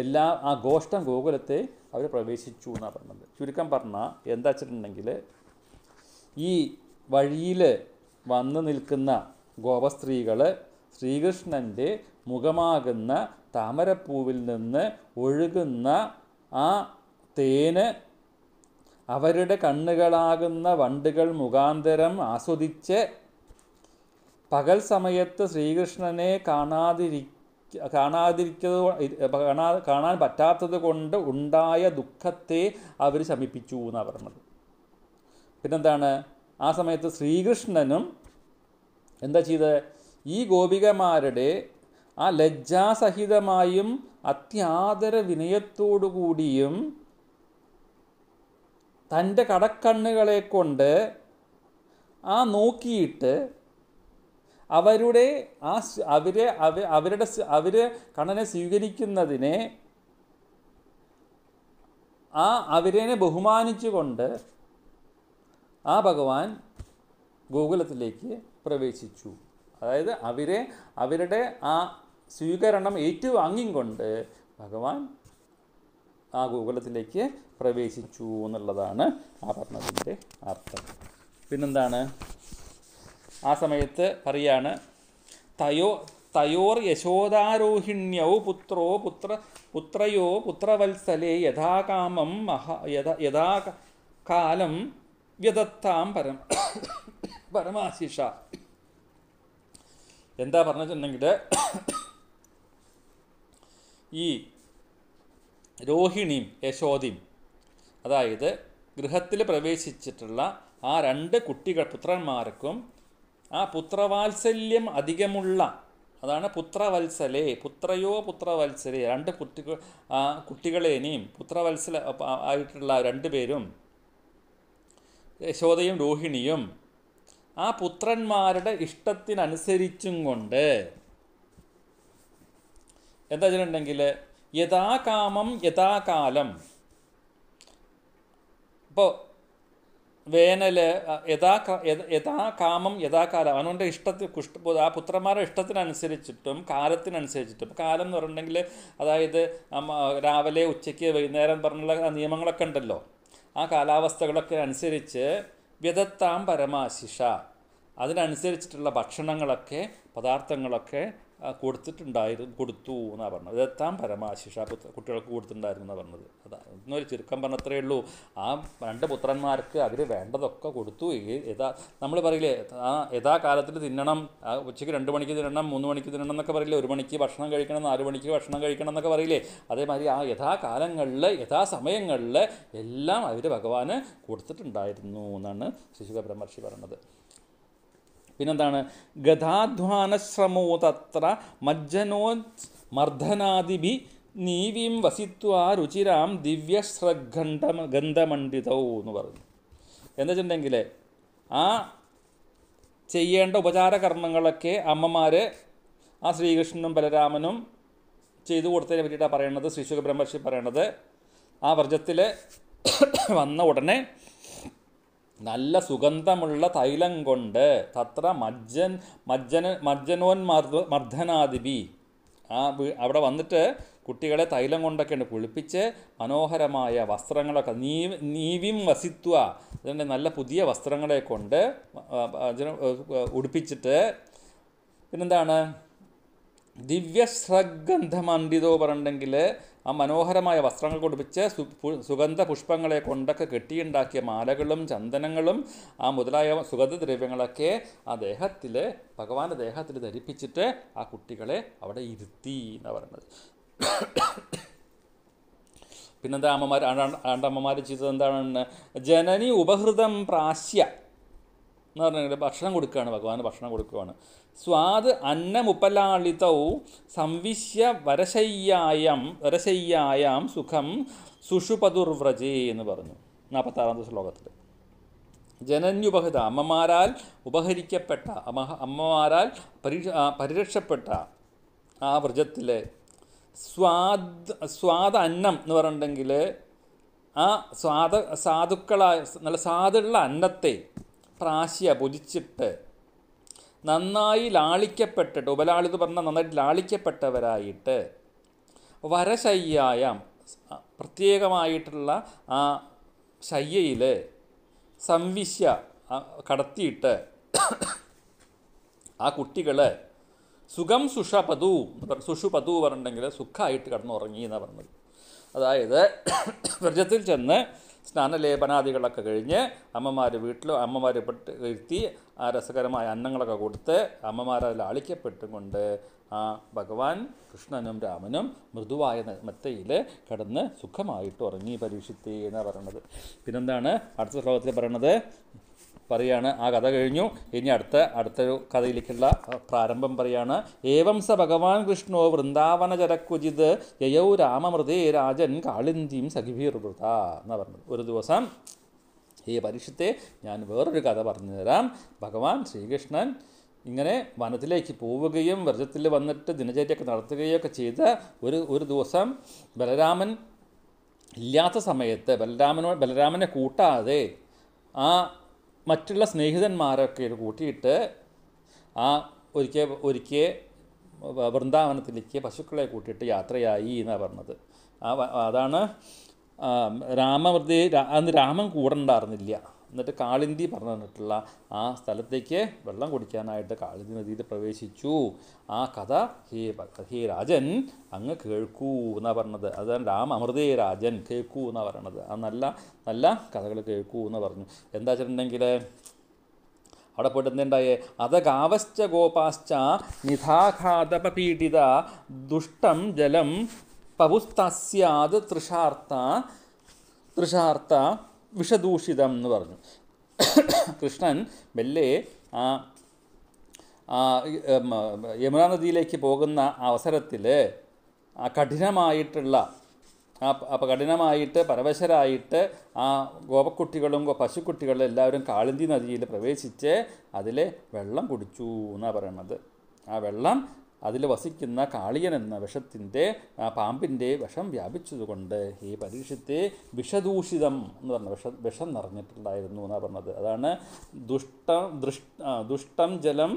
എല്ലാ ആ ഗോഷ്ടം ഗോകുലത്തെ അവർ പ്രവേശിച്ചു എന്നാണ് പറഞ്ഞത് ചുരുക്കം പറഞ്ഞാൽ എന്താ വെച്ചിട്ടുണ്ടെങ്കിൽ ഈ വഴിയിൽ വന്നു നിൽക്കുന്ന ഗോപസ്ത്രീകൾ ശ്രീകൃഷ്ണൻ്റെ മുഖമാകുന്ന താമരപ്പൂവിൽ നിന്ന് ഒഴുകുന്ന ആ തേന് അവരുടെ കണ്ണുകളാകുന്ന വണ്ടുകൾ മുഖാന്തരം ആസ്വദിച്ച് പകൽ സമയത്ത് ശ്രീകൃഷ്ണനെ കാണാതിരി കാണാതിരിച്ചത് കാണാ കാണാൻ പറ്റാത്തത് കൊണ്ട് ഉണ്ടായ ദുഃഖത്തെ അവർ ശമിപ്പിച്ചു എന്നാണ് പറഞ്ഞത് പിന്നെന്താണ് ആ സമയത്ത് ശ്രീകൃഷ്ണനും എന്താ ചെയ്തത് ഈ ഗോപികമാരുടെ ആ ലജ്ജാസഹിതമായും അത്യാദര വിനയത്തോടു കൂടിയും തൻ്റെ കടക്കണ്ണുകളെ കൊണ്ട് ആ നോക്കിയിട്ട് അവരുടെ ആ അവരെ അവരുടെ അവർ കണ്ണനെ സ്വീകരിക്കുന്നതിനെ ആ അവരെ ബഹുമാനിച്ചുകൊണ്ട് ആ ഭഗവാൻ ഗോകുലത്തിലേക്ക് പ്രവേശിച്ചു അതായത് അവരെ അവരുടെ ആ സ്വീകരണം കൊണ്ട് ഭഗവാൻ ആ ഗോകുലത്തിലേക്ക് പ്രവേശിച്ചു എന്നുള്ളതാണ് ആ പറഞ്ഞതിൻ്റെ അർത്ഥം പിന്നെന്താണ് ആ സമയത്ത് പറയാണ് തയോ തയോർ യശോദാരോഹിണ്യൗ പുത്രോ പുത്ര പുത്രയോ പുത്രവത്സലേ യഥാകാമം മഹാ യഥാ കാലം വ്യതത്താം പരം പരമാശിഷ എന്താ പറഞ്ഞിട്ടുണ്ടെങ്കിൽ ഈ രോഹിണിയും യശോദിയും അതായത് ഗൃഹത്തിൽ പ്രവേശിച്ചിട്ടുള്ള ആ രണ്ട് കുട്ടികൾ പുത്രന്മാർക്കും ആ പുത്രവാത്സല്യം അധികമുള്ള അതാണ് പുത്രവത്സലേ പുത്രയോ പുത്രവത്സലേ രണ്ട് കുട്ടികൾ കുട്ടികളേനെയും പുത്രവത്സല ആയിട്ടുള്ള രണ്ട് പേരും യശോദയും രോഹിണിയും ആ പുത്രന്മാരുടെ ഇഷ്ടത്തിനനുസരിച്ചും കൊണ്ട് എന്താ വെച്ചിട്ടുണ്ടെങ്കിൽ യഥാകാമം യഥാകാലം ഇപ്പോൾ വേനൽ യഥാ യഥാ കാമം യഥാകാലം അവനവൻ്റെ ഇഷ്ടത്തിൽ കുഷ്ട ആ പുത്രന്മാരുടെ ഇഷ്ടത്തിനനുസരിച്ചിട്ടും കാലത്തിനനുസരിച്ചിട്ടും കാലം എന്ന് പറഞ്ഞിട്ടുണ്ടെങ്കിൽ അതായത് രാവിലെ ഉച്ചയ്ക്ക് വൈകുന്നേരം പറഞ്ഞുള്ള നിയമങ്ങളൊക്കെ ഉണ്ടല്ലോ ആ കാലാവസ്ഥകളൊക്കെ അനുസരിച്ച് വ്യതത്താം പരമാശിഷ അതിനനുസരിച്ചിട്ടുള്ള ഭക്ഷണങ്ങളൊക്കെ പദാർത്ഥങ്ങളൊക്കെ കൊടുത്തിട്ടുണ്ടായിരുന്നു കൊടുത്തു എന്നാണ് പറഞ്ഞത് ദത്താം പരമാശിഷ കുട്ടികൾക്ക് കൊടുത്തിട്ടുണ്ടായിരുന്നു എന്നാണ് പറഞ്ഞത് അതാ ഇന്നൊരു ചുരുക്കം പറഞ്ഞത്രേ ഉള്ളൂ ആ രണ്ട് പുത്രന്മാർക്ക് അതിൽ വേണ്ടതൊക്കെ കൊടുത്തു യഥാ നമ്മൾ പറയില്ലേ ആ യഥാ കാലത്തിൽ തിന്നണം ഉച്ചയ്ക്ക് രണ്ട് മണിക്ക് തിന്നണം മൂന്ന് മണിക്ക് തിന്നണം എന്നൊക്കെ പറയില്ലേ ഒരു മണിക്ക് ഭക്ഷണം കഴിക്കണം നാല് മണിക്ക് ഭക്ഷണം കഴിക്കണം എന്നൊക്കെ പറയില്ലേ അതേമാതിരി ആ യഥാകാലങ്ങളിൽ യഥാസമയങ്ങളിൽ എല്ലാം അവർ ഭഗവാന് കൊടുത്തിട്ടുണ്ടായിരുന്നു എന്നാണ് ശിശുക പരമർഷി പറഞ്ഞത് പിന്നെന്താണ് ഗതാധ്വാനശ്രമോ തത്ര മജ്ജനോ മർദ്ദനാദിഭി നീവിം വസിത്വ രുചിരാം ദിവ്യശ്രഗന്ധ ഗന്ധമണ്ഡിതൗ എന്ന് പറഞ്ഞു എന്താ വെച്ചിട്ടുണ്ടെങ്കിൽ ആ ചെയ്യേണ്ട ഉപചാര കർമ്മങ്ങളൊക്കെ അമ്മമാർ ആ ശ്രീകൃഷ്ണനും ബലരാമനും ചെയ്തു കൊടുത്തതിനെ പറ്റിയിട്ടാണ് പറയണത് ശ്രീശുഖ ബ്രഹ്മർഷി പറയണത് ആ വർജത്തിൽ വന്ന ഉടനെ നല്ല സുഗന്ധമുള്ള തൈലം കൊണ്ട് തത്ര മജ്ജൻ മജ്ജന മജ്ജനോൻ മർദ് മർദ്ദനാദിപി ആ അവിടെ വന്നിട്ട് കുട്ടികളെ തൈലം കൊണ്ടൊക്കെയാണ് കുളിപ്പിച്ച് മനോഹരമായ വസ്ത്രങ്ങളൊക്കെ നീ നീവിം വസിത്വ അതുകൊണ്ട് നല്ല പുതിയ വസ്ത്രങ്ങളെ കൊണ്ട് ഉടുപ്പിച്ചിട്ട് പിന്നെന്താണ് ദിവ്യസ്രഗന്ധമണ്ഡിതോ പറഞ്ഞിട്ടുണ്ടെങ്കിൽ ആ മനോഹരമായ വസ്ത്രങ്ങൾ കൊടുപ്പിച്ച് സുഗന്ധ പുഷ്പങ്ങളെ കൊണ്ടൊക്കെ കെട്ടിയുണ്ടാക്കിയ മാലകളും ചന്ദനങ്ങളും ആ മുതലായ സുഗന്ധദ്രവ്യങ്ങളൊക്കെ ആ ദേഹത്തിൽ ഭഗവാന്റെ ദേഹത്തിൽ ധരിപ്പിച്ചിട്ട് ആ കുട്ടികളെ അവിടെ ഇരുത്തി എന്ന് പറയുന്നത് പിന്നെന്താ അമ്മമാർ ആണ്ടമ്മമാർ ചെയ്തത് എന്താണ് ജനനി ഉപഹൃതം പ്രാശ്യ എന്ന് പറഞ്ഞാൽ ഭക്ഷണം കൊടുക്കുകയാണ് ഭഗവാന് ഭക്ഷണം കൊടുക്കുകയാണ് സ്വാദ് അന്നമുപലാളിതൗ സംവിശ്യ വരശയ്യായം വരശയ്യായാം സുഖം സുഷുപതുർവ്രജേ എന്ന് പറഞ്ഞു നാൽപ്പത്താറാമത്തെ ശ്ലോകത്തിൽ ജനന്യുപഹിത അമ്മമാരാൽ ഉപഹരിക്കപ്പെട്ട അമ്മമാരാൽ പരി പരിരക്ഷപ്പെട്ട ആ വ്രജത്തിലെ സ്വാദ് സ്വാദ അന്നം എന്ന് പറഞ്ഞിട്ടുണ്ടെങ്കിൽ ആ സ്വാദ സാധുക്കളായ നല്ല സ്വാദുള്ള അന്നത്തെ പ്രാശിയ പൊതിച്ചിട്ട് നന്നായി ലാളിക്കപ്പെട്ടിട്ട് ഉപലാളി എന്ന് പറഞ്ഞാൽ നന്നായിട്ട് ലാളിക്കപ്പെട്ടവരായിട്ട് വരശയ്യായാം പ്രത്യേകമായിട്ടുള്ള ആ ശയ്യയിൽ സംവിശ്യ കടത്തിയിട്ട് ആ കുട്ടികൾ സുഖം സുഷപതു സുഷുപതു പറഞ്ഞിട്ടുണ്ടെങ്കിൽ സുഖമായിട്ട് കിടന്നുറങ്ങി എന്നാണ് പറഞ്ഞത് അതായത് (coughs) വ്രജത്തിൽ ചെന്ന് സ്നാനലേപനാദികളൊക്കെ കഴിഞ്ഞ് അമ്മമാർ വീട്ടിൽ അമ്മമാർ പെട്ട് ഇരുത്തി ആ രസകരമായ അന്നങ്ങളൊക്കെ കൊടുത്ത് അമ്മമാരതിൽ അളിക്കപ്പെട്ടുകൊണ്ട് ആ ഭഗവാൻ കൃഷ്ണനും രാമനും മൃദുവായ മെത്തയിൽ കിടന്ന് സുഖമായിട്ട് ഉറങ്ങി പരീക്ഷിത്തേ എന്ന് പറയണത് പിന്നെന്താണ് അടുത്ത ശ്ലോകത്തിൽ പറയണത് പറയാണ് ആ കഥ കഴിഞ്ഞു ഇനി അടുത്ത അടുത്തൊരു കഥയിലേക്കുള്ള പ്രാരംഭം പറയാണ് ഏവം സ ഭഗവാൻ കൃഷ്ണോ വൃന്ദാവന ചരക്കുചിത് യയൗ രാമമൃതേ രാജൻ കാളിന്തിയും സഖിഭീർവൃത എന്ന് പറഞ്ഞത് ഒരു ദിവസം ഈ പരീക്ഷത്തെ ഞാൻ വേറൊരു കഥ പറഞ്ഞു തരാം ഭഗവാൻ ശ്രീകൃഷ്ണൻ ഇങ്ങനെ വനത്തിലേക്ക് പോവുകയും വ്രജത്തിൽ വന്നിട്ട് ദിനചര്യൊക്കെ നടത്തുകയൊക്കെ ചെയ്ത ഒരു ഒരു ദിവസം ബലരാമൻ ഇല്ലാത്ത സമയത്ത് ബലരാമനോ ബലരാമനെ കൂട്ടാതെ ആ മറ്റുള്ള സ്നേഹിതന്മാരൊക്കെ കൂട്ടിയിട്ട് ആ ഒരിക്കൽ ഒരിക്കൽ വൃന്ദാവനത്തിലേക്ക് പശുക്കളെ കൂട്ടിയിട്ട് യാത്രയായി എന്നാണ് പറഞ്ഞത് ആ അതാണ് രാമവൃതി അന്ന് രാമൻ കൂടെ ഉണ്ടായിരുന്നില്ല എന്നിട്ട് കാളിന്തി പറഞ്ഞു തന്നിട്ടുള്ള ആ സ്ഥലത്തേക്ക് വെള്ളം കുടിക്കാനായിട്ട് കാളിന്തി നദിയിൽ പ്രവേശിച്ചു ആ കഥ ഹേ ഹേ രാജൻ അങ്ങ് കേൾക്കൂ എന്നാണ് പറഞ്ഞത് അതാണ് രാമ അമൃതേ രാജൻ കേൾക്കൂ എന്നാണ് പറയണത് ആ നല്ല നല്ല കഥകൾ കേൾക്കൂ എന്ന് പറഞ്ഞു എന്താ വെച്ചിട്ടുണ്ടെങ്കിൽ അവിടെ പോയിട്ട് എന്തുണ്ടായേ അതകാവശ്ച ഗോപാശ്ച നിധാഘാതപീഡിത ദുഷ്ടം ജലം പവുസ്തസ്യാത് തൃഷാർത്ഥ തൃഷാർത്ഥ വിഷദൂഷിതം എന്ന് പറഞ്ഞു കൃഷ്ണൻ മെല്ലെ ആ യമുന നദിയിലേക്ക് പോകുന്ന അവസരത്തിൽ ആ കഠിനമായിട്ടുള്ള ആ കഠിനമായിട്ട് പരവശരായിട്ട് ആ ഗോപക്കുട്ടികളും പശുക്കുട്ടികളും എല്ലാവരും കാളിന്തി നദിയിൽ പ്രവേശിച്ച് അതിലെ വെള്ളം കുടിച്ചു എന്നാണ് പറയുന്നത് ആ വെള്ളം അതിൽ വസിക്കുന്ന കാളിയൻ എന്ന വിഷത്തിൻ്റെ പാമ്പിൻ്റെ വിഷം വ്യാപിച്ചതുകൊണ്ട് ഈ പരീക്ഷത്തെ വിഷദൂഷിതം എന്ന് പറഞ്ഞ വിഷ വിഷം നിറഞ്ഞിട്ടുണ്ടായിരുന്നു എന്നാണ് പറഞ്ഞത് അതാണ് ദുഷ്ട ദുഷ്ടം ജലം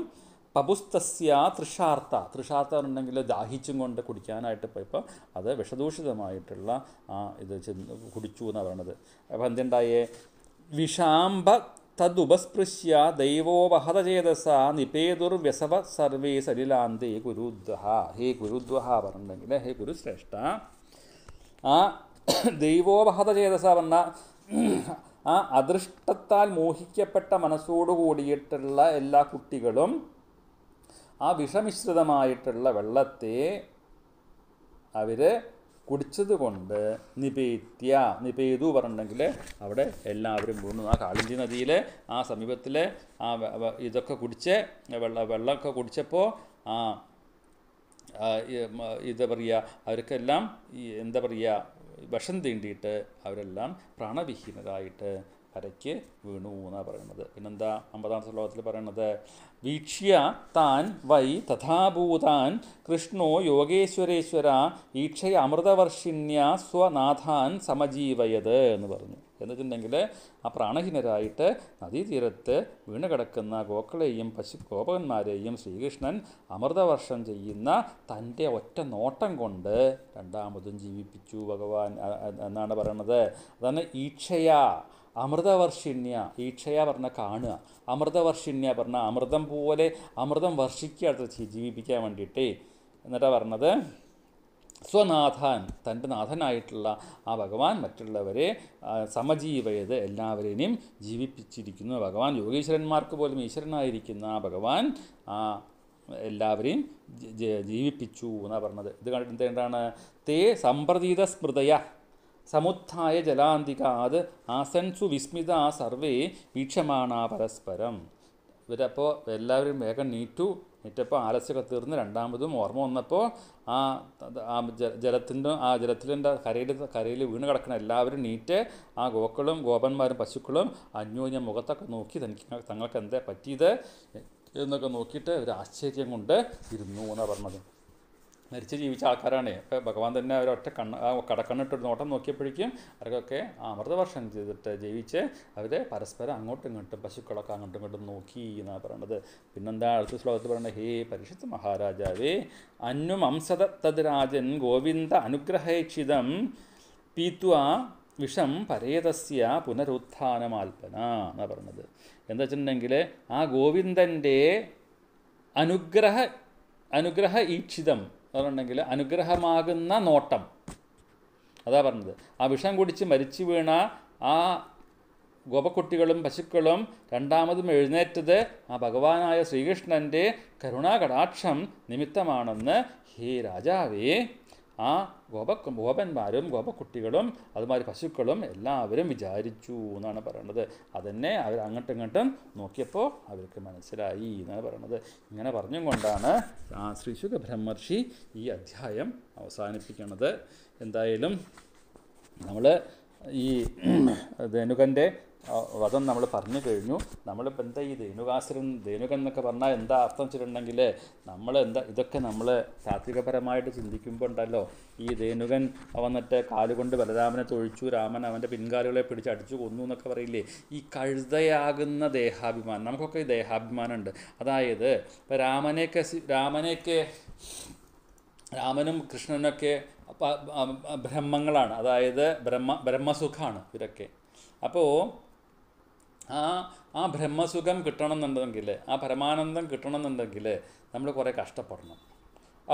പപുസ്തസ്യ തൃഷാർത്ഥ തൃഷാർത്ഥ ഉണ്ടെങ്കിൽ ദാഹിച്ചും കൊണ്ട് കുടിക്കാനായിട്ട് പോയപ്പോൾ അത് വിഷദൂഷിതമായിട്ടുള്ള ആ ഇത് കുടിച്ചു എന്നാണ് പറയണത് അപ്പോൾ എന്തുണ്ടായേ വിഷാംബ തദുപസ്പൃശ്യ വഹതചേതസ നിപേതുർവ്യസവ സർവേ സലിലാന്തേ ഗുരുദ്വഹ ഹേ ഗുരുദ്വഹ പറഞ്ഞിട്ടുണ്ടെങ്കിൽ ഹേ ഗുരുശ്രേഷ്ഠ ആ ദൈവോപഹതചേതസ പറഞ്ഞ ആ അദൃഷ്ടത്താൽ മോഹിക്കപ്പെട്ട മനസ്സോടു കൂടിയിട്ടുള്ള എല്ലാ കുട്ടികളും ആ വിഷമിശ്രിതമായിട്ടുള്ള വെള്ളത്തെ അവർ കുടിച്ചത് കൊണ്ട് നിപേത്യ നിപേതു പറഞ്ഞിട്ടുണ്ടെങ്കിൽ അവിടെ എല്ലാവരും വീണു ആ കാളിഞ്ചി നദിയിൽ ആ സമീപത്തിലെ ആ ഇതൊക്കെ കുടിച്ച് വെള്ള വെള്ളമൊക്കെ കുടിച്ചപ്പോൾ ആ എന്താ പറയുക അവർക്കെല്ലാം എന്താ പറയുക വിഷം തീണ്ടിയിട്ട് അവരെല്ലാം പ്രാണവിഹീനരായിട്ട് അരയ്ക്ക് വീണു എന്നാണ് പറയുന്നത് പിന്നെന്താ അമ്പതാമത്തെ ശ്ലോകത്തിൽ പറയുന്നത് വീക്ഷ്യ താൻ വൈ തഥാഭൂതാൻ കൃഷ്ണോ യോഗേശ്വരേശ്വര ഈക്ഷയ അമൃതവർഷിണ്യ സ്വനാഥാൻ സമജീവയത് എന്ന് പറഞ്ഞു എന്ന് വെച്ചിട്ടുണ്ടെങ്കിൽ ആ പ്രാണഹീനരായിട്ട് നദീതീരത്ത് വീണ് കിടക്കുന്ന ഗോക്കളെയും പശു ഗോപകന്മാരെയും ശ്രീകൃഷ്ണൻ അമൃതവർഷം ചെയ്യുന്ന തൻ്റെ ഒറ്റ നോട്ടം കൊണ്ട് രണ്ടാമതും ജീവിപ്പിച്ചു ഭഗവാൻ എന്നാണ് പറയണത് അതാണ് ഈക്ഷയാ അമൃതവർഷിണ്യ ഈക്ഷയ പറഞ്ഞ കാണുക അമൃതവർഷിണ്യ പറഞ്ഞ അമൃതം പോലെ അമൃതം വർഷിക്കുക ജീവിപ്പിക്കാൻ വേണ്ടിയിട്ടേ എന്നിട്ടാണ് പറഞ്ഞത് സ്വനാഥൻ തൻ്റെ നാഥനായിട്ടുള്ള ആ ഭഗവാൻ മറ്റുള്ളവരെ സമജീവയത് എല്ലാവരെയും ജീവിപ്പിച്ചിരിക്കുന്നു ഭഗവാൻ യോഗീശ്വരന്മാർക്ക് പോലും ഈശ്വരനായിരിക്കുന്ന ആ ഭഗവാൻ ആ എല്ലാവരെയും ജീവിപ്പിച്ചു എന്നാണ് പറഞ്ഞത് ഇത് കണ്ടിട്ട് എന്താണ് തേ സമ്പ്രതീത സ്മൃതയ സമുത്ഥായ ജലാന്തികാത് ആസൻസു വിസ്മിത സർവേ വീക്ഷമാണാ പരസ്പരം ഇവരപ്പോൾ എല്ലാവരും വേഗം നീറ്റു നീറ്റപ്പോൾ ആലസ്യമൊക്കെ തീർന്ന് രണ്ടാമതും ഓർമ്മ വന്നപ്പോൾ ആ ആ ജലത്തിൻ്റെ ആ ജലത്തിൻ്റെ കരയിൽ കരയിൽ വീണ് കിടക്കുന്ന എല്ലാവരും നീറ്റ് ആ ഗോക്കളും ഗോപന്മാരും പശുക്കളും അന്യോന്യം മുഖത്തൊക്കെ നോക്കി തനിക്ക് തങ്ങൾക്ക് എന്താ പറ്റിയത് എന്നൊക്കെ നോക്കിയിട്ട് ഒരു ആശ്ചര്യം കൊണ്ട് ഇരുന്നു എന്നാണ് പറഞ്ഞത് മരിച്ച് ജീവിച്ച ആൾക്കാരാണ് ഇപ്പോൾ ഭഗവാൻ തന്നെ അവരൊറ്റ കണ്ണ് ഒരു നോട്ടം നോക്കിയപ്പോഴേക്കും അവർക്കൊക്കെ അമൃതവർഷം ചെയ്തിട്ട് ജീവിച്ച് അവർ പരസ്പരം അങ്ങോട്ടും ഇങ്ങോട്ടും പശുക്കളൊക്കെ അങ്ങോട്ടും ഇങ്ങോട്ടും നോക്കി എന്നാണ് പറയണത് പിന്നെന്താ അടുത്ത ശ്ലോകത്തിൽ പറയുന്നത് ഹേ പരിഷത്ത് മഹാരാജാവേ അന്വം അംസത ഗോവിന്ദ അനുഗ്രഹേക്ഷിതം പീത്വ വിഷം പരേതസ്യ പുനരുത്ഥാനമാൽപ്പന എന്നാണ് പറയുന്നത് എന്താ വെച്ചിട്ടുണ്ടെങ്കിൽ ആ ഗോവിന്ദൻ്റെ അനുഗ്രഹ അനുഗ്രഹ ഈക്ഷിതം അതുണ്ടെങ്കിൽ അനുഗ്രഹമാകുന്ന നോട്ടം അതാ പറഞ്ഞത് ആ വിഷം കുടിച്ച് മരിച്ചു വീണ ആ ഗോപക്കുട്ടികളും പശുക്കളും രണ്ടാമതും എഴുന്നേറ്റത് ആ ഭഗവാനായ ശ്രീകൃഷ്ണൻ്റെ കരുണാകടാക്ഷം നിമിത്തമാണെന്ന് ഹേ രാജാവേ ആ ഗോപ ഗോപന്മാരും ഗോപക്കുട്ടികളും അതുമാതിരി പശുക്കളും എല്ലാവരും വിചാരിച്ചു എന്നാണ് പറയുന്നത് അതന്നെ അവർ അങ്ങോട്ടും ഇങ്ങോട്ടും നോക്കിയപ്പോൾ അവർക്ക് മനസ്സിലായി എന്നാണ് പറയുന്നത് ഇങ്ങനെ പറഞ്ഞും കൊണ്ടാണ് ആ ശ്രീശുഖ ബ്രഹ്മർഷി ഈ അധ്യായം അവസാനിപ്പിക്കുന്നത് എന്തായാലും നമ്മൾ ഈ ധനുകൻ്റെ വധം നമ്മൾ പറഞ്ഞു കഴിഞ്ഞു നമ്മളിപ്പോൾ എന്താ ഈ ധേനുകാസുരൻ ധേനുകൻ എന്നൊക്കെ പറഞ്ഞാൽ എന്താ അർത്ഥം വെച്ചിട്ടുണ്ടെങ്കിൽ നമ്മൾ എന്താ ഇതൊക്കെ നമ്മൾ താത്വികപരമായിട്ട് ചിന്തിക്കുമ്പോൾ ഉണ്ടല്ലോ ഈ ധേനുകൻ വന്നിട്ട് കാലുകൊണ്ട് ബലരാമനെ തൊഴിച്ചു രാമൻ അവൻ്റെ പിൻകാലുകളെ പിടിച്ച് അടിച്ചു കൊന്നു എന്നൊക്കെ പറയില്ലേ ഈ കഴുതയാകുന്ന ദേഹാഭിമാനം നമുക്കൊക്കെ ഈ ദേഹാഭിമാനമുണ്ട് അതായത് ഇപ്പം രാമനെയൊക്കെ രാമനെയൊക്കെ രാമനും കൃഷ്ണനൊക്കെ ബ്രഹ്മങ്ങളാണ് അതായത് ബ്രഹ്മ ബ്രഹ്മസുഖമാണ് ഇവരൊക്കെ അപ്പോൾ ആ ആ ബ്രഹ്മസുഖം കിട്ടണമെന്നുണ്ടെങ്കിൽ ആ പരമാനന്ദം കിട്ടണമെന്നുണ്ടെങ്കിൽ നമ്മൾ കുറേ കഷ്ടപ്പെടണം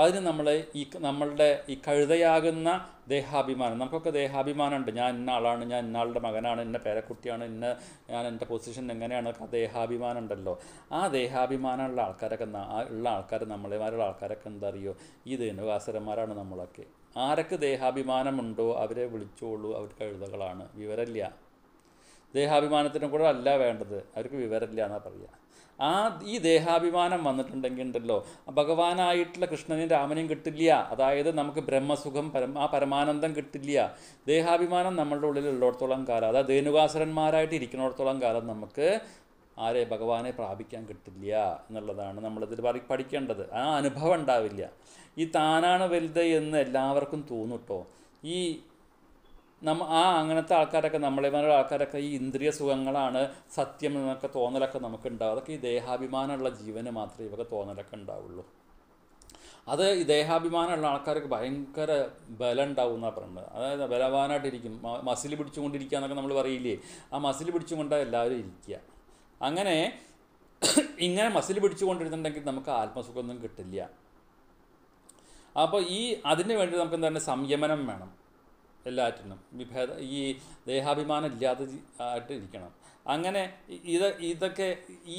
അതിന് നമ്മൾ ഈ നമ്മളുടെ ഈ കഴുതയാകുന്ന ദേഹാഭിമാനം നമുക്കൊക്കെ ദേഹാഭിമാനമുണ്ട് ഞാൻ ഇന്ന ആളാണ് ഞാൻ ഇന്നാളുടെ മകനാണ് ഇന്ന പേരക്കുട്ടിയാണ് ഇന്ന ഞാൻ എൻ്റെ പൊസിഷൻ എങ്ങനെയാണ് ദേഹാഭിമാനം ഉണ്ടല്ലോ ആ ദേഹാഭിമാനമുള്ള ആൾക്കാരൊക്കെ ഉള്ള ആൾക്കാർ നമ്മളെമാരുള്ള ആൾക്കാരൊക്കെ എന്താ അറിയോ ഈ ദൈനവാസരന്മാരാണ് നമ്മളൊക്കെ ആരൊക്കെ ദേഹാഭിമാനമുണ്ടോ അവരെ വിളിച്ചോളൂ അവർ കഴുതകളാണ് വിവരമില്ല ദേഹാഭിമാനത്തിനും കൂടെ അല്ല വേണ്ടത് അവർക്ക് വിവരമില്ല എന്നാണ് പറയുക ആ ഈ ദേഹാഭിമാനം വന്നിട്ടുണ്ടെങ്കിൽ ഉണ്ടല്ലോ ഭഗവാനായിട്ടുള്ള കൃഷ്ണനെയും രാമനെയും കിട്ടില്ല അതായത് നമുക്ക് ബ്രഹ്മസുഖം പരം ആ പരമാനന്ദം കിട്ടില്ല ദേഹാഭിമാനം നമ്മളുടെ ഉള്ളിൽ ഉള്ളിടത്തോളം കാലം അതായത് ധേനുകാസുരന്മാരായിട്ട് ഇരിക്കുന്നിടത്തോളം കാലം നമുക്ക് ആരെ ഭഗവാനെ പ്രാപിക്കാൻ കിട്ടില്ല എന്നുള്ളതാണ് നമ്മളിതിൽ പഠിക്കേണ്ടത് ആ അനുഭവം ഉണ്ടാവില്ല ഈ താനാണ് വലുത് എന്ന് എല്ലാവർക്കും തോന്നുട്ടോ ഈ നമ്മ ആ അങ്ങനത്തെ ആൾക്കാരൊക്കെ നമ്മളെമാരുടെ ആൾക്കാരൊക്കെ ഈ ഇന്ദ്രിയ സുഖങ്ങളാണ് സത്യം എന്നൊക്കെ തോന്നലൊക്കെ നമുക്ക് ഉണ്ടാവും അതൊക്കെ ഈ ദേഹാഭിമാനമുള്ള ജീവന് മാത്രമേ ഇവർക്ക് തോന്നലൊക്കെ ഉണ്ടാവുള്ളൂ അത് ഈ ദേഹാഭിമാനമുള്ള ആൾക്കാർക്ക് ഭയങ്കര ബലം ഉണ്ടാവും എന്നാണ് പറയുന്നത് അതായത് ബലവാനായിട്ടിരിക്കും മസിൽ പിടിച്ചുകൊണ്ടിരിക്കുക എന്നൊക്കെ നമ്മൾ പറയില്ലേ ആ മസിൽ പിടിച്ചുകൊണ്ടാണ് എല്ലാവരും ഇരിക്കുക അങ്ങനെ ഇങ്ങനെ മസിൽ പിടിച്ചുകൊണ്ടിരുന്നുണ്ടെങ്കിൽ നമുക്ക് ആത്മസുഖമൊന്നും കിട്ടില്ല അപ്പോൾ ഈ അതിന് വേണ്ടി നമുക്ക് എന്താണ് സംയമനം വേണം എല്ലാറ്റിനും വിഭേദ ഈ ദേഹാഭിമാനം ഇല്ലാതെ ആയിട്ട് ഇരിക്കണം അങ്ങനെ ഇത് ഇതൊക്കെ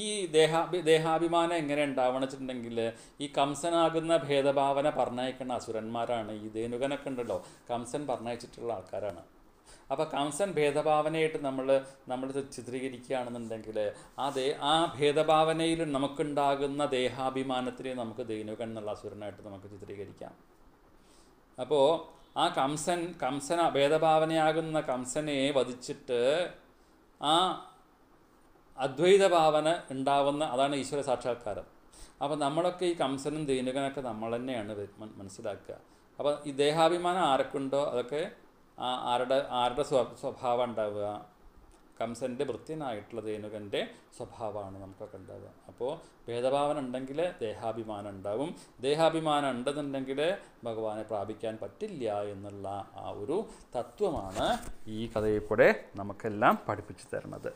ഈ ദേഹാഭി ദേഹാഭിമാനം എങ്ങനെ ഉണ്ടാവണം വെച്ചിട്ടുണ്ടെങ്കിൽ ഈ കംസനാകുന്ന ഭേദഭാവന പറഞ്ഞയക്കുന്ന അസുരന്മാരാണ് ഈ ദേനുകനൊക്കെ ഉണ്ടല്ലോ കംസൻ പറഞ്ഞയച്ചിട്ടുള്ള ആൾക്കാരാണ് അപ്പോൾ കംസൻ ഭേദഭാവനയായിട്ട് നമ്മൾ നമ്മൾ ചിത്രീകരിക്കുകയാണെന്നുണ്ടെങ്കിൽ ആ ദേ ആ ഭേദഭാവനയിൽ നമുക്കുണ്ടാകുന്ന ദേഹാഭിമാനത്തിനെ നമുക്ക് ധേനുകൻ എന്നുള്ള അസുരനായിട്ട് നമുക്ക് ചിത്രീകരിക്കാം അപ്പോൾ ആ കംസൻ കംസന ഭേദഭാവനയാകുന്ന കംസനെ വധിച്ചിട്ട് ആ അദ്വൈത ഭാവന ഉണ്ടാവുന്ന അതാണ് ഈശ്വര സാക്ഷാത്കാരം അപ്പോൾ നമ്മളൊക്കെ ഈ കംസനും ദീനകനൊക്കെ നമ്മൾ തന്നെയാണ് മനസ്സിലാക്കുക അപ്പോൾ ഈ ദേഹാഭിമാനം ആരൊക്കെ ഉണ്ടോ അതൊക്കെ ആരുടെ ആരുടെ സ്വഭാവം ഉണ്ടാവുക കംസൻ്റെ ഭൃത്യനായിട്ടുള്ള ധേനുകൻ്റെ സ്വഭാവമാണ് നമുക്കൊക്കെ ഉണ്ടാവുക അപ്പോൾ ഭേദഭാവന ഉണ്ടെങ്കിൽ ദേഹാഭിമാനം ഉണ്ടാവും ദേഹാഭിമാനം ഉണ്ടെന്നുണ്ടെങ്കിൽ ഭഗവാനെ പ്രാപിക്കാൻ പറ്റില്ല എന്നുള്ള ആ ഒരു തത്വമാണ് ഈ കഥയിൽക്കൂടെ നമുക്കെല്ലാം പഠിപ്പിച്ചു തരുന്നത്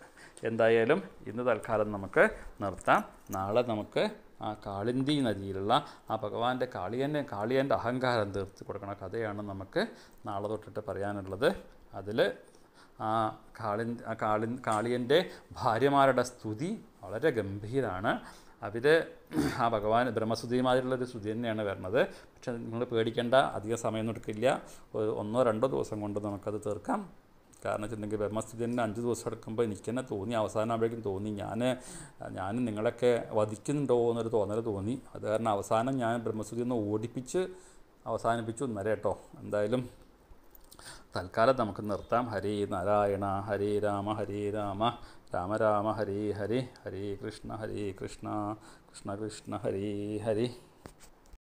എന്തായാലും ഇന്ന് തൽക്കാലം നമുക്ക് നിർത്താം നാളെ നമുക്ക് ആ കാളിന്തി നദിയിലുള്ള ആ ഭഗവാന്റെ കാളിയൻ്റെ കാളിയൻ്റെ അഹങ്കാരം തീർത്ത് കൊടുക്കണ കഥയാണ് നമുക്ക് നാളെ തൊട്ടിട്ട് പറയാനുള്ളത് അതിൽ ആ കാളിൻ ആ കാളിൻ കാളിയൻ്റെ ഭാര്യമാരുടെ സ്തുതി വളരെ ഗംഭീരമാണ് അവർ ആ ഭഗവാൻ ഒരു സ്തുതി തന്നെയാണ് വരുന്നത് പക്ഷെ നിങ്ങൾ പേടിക്കേണ്ട അധിക സമയമൊന്നും എടുക്കില്ല ഒന്നോ രണ്ടോ ദിവസം കൊണ്ട് നമുക്കത് തീർക്കാം കാരണം വെച്ചിട്ടുണ്ടെങ്കിൽ തന്നെ അഞ്ച് ദിവസം എടുക്കുമ്പോൾ എനിക്ക് തന്നെ തോന്നി അവസാനം തോന്നി ഞാൻ ഞാൻ നിങ്ങളൊക്കെ വധിക്കുന്നുണ്ടോ എന്നൊരു തോന്നൽ തോന്നി അത് കാരണം അവസാനം ഞാൻ ബ്രഹ്മസ്തുതി ഒന്ന് ഓടിപ്പിച്ച് അവസാനിപ്പിച്ചു ഇന്നലെ കേട്ടോ എന്തായാലും തൽക്കാലം നമുക്ക് നിർത്താം ഹരി നാരായണ ഹരി രാമ ഹരി രാമ രാമ രാമ ഹരി ഹരി ഹരി കൃഷ്ണ ഹരി കൃഷ്ണ കൃഷ്ണ കൃഷ്ണ ഹരി ഹരി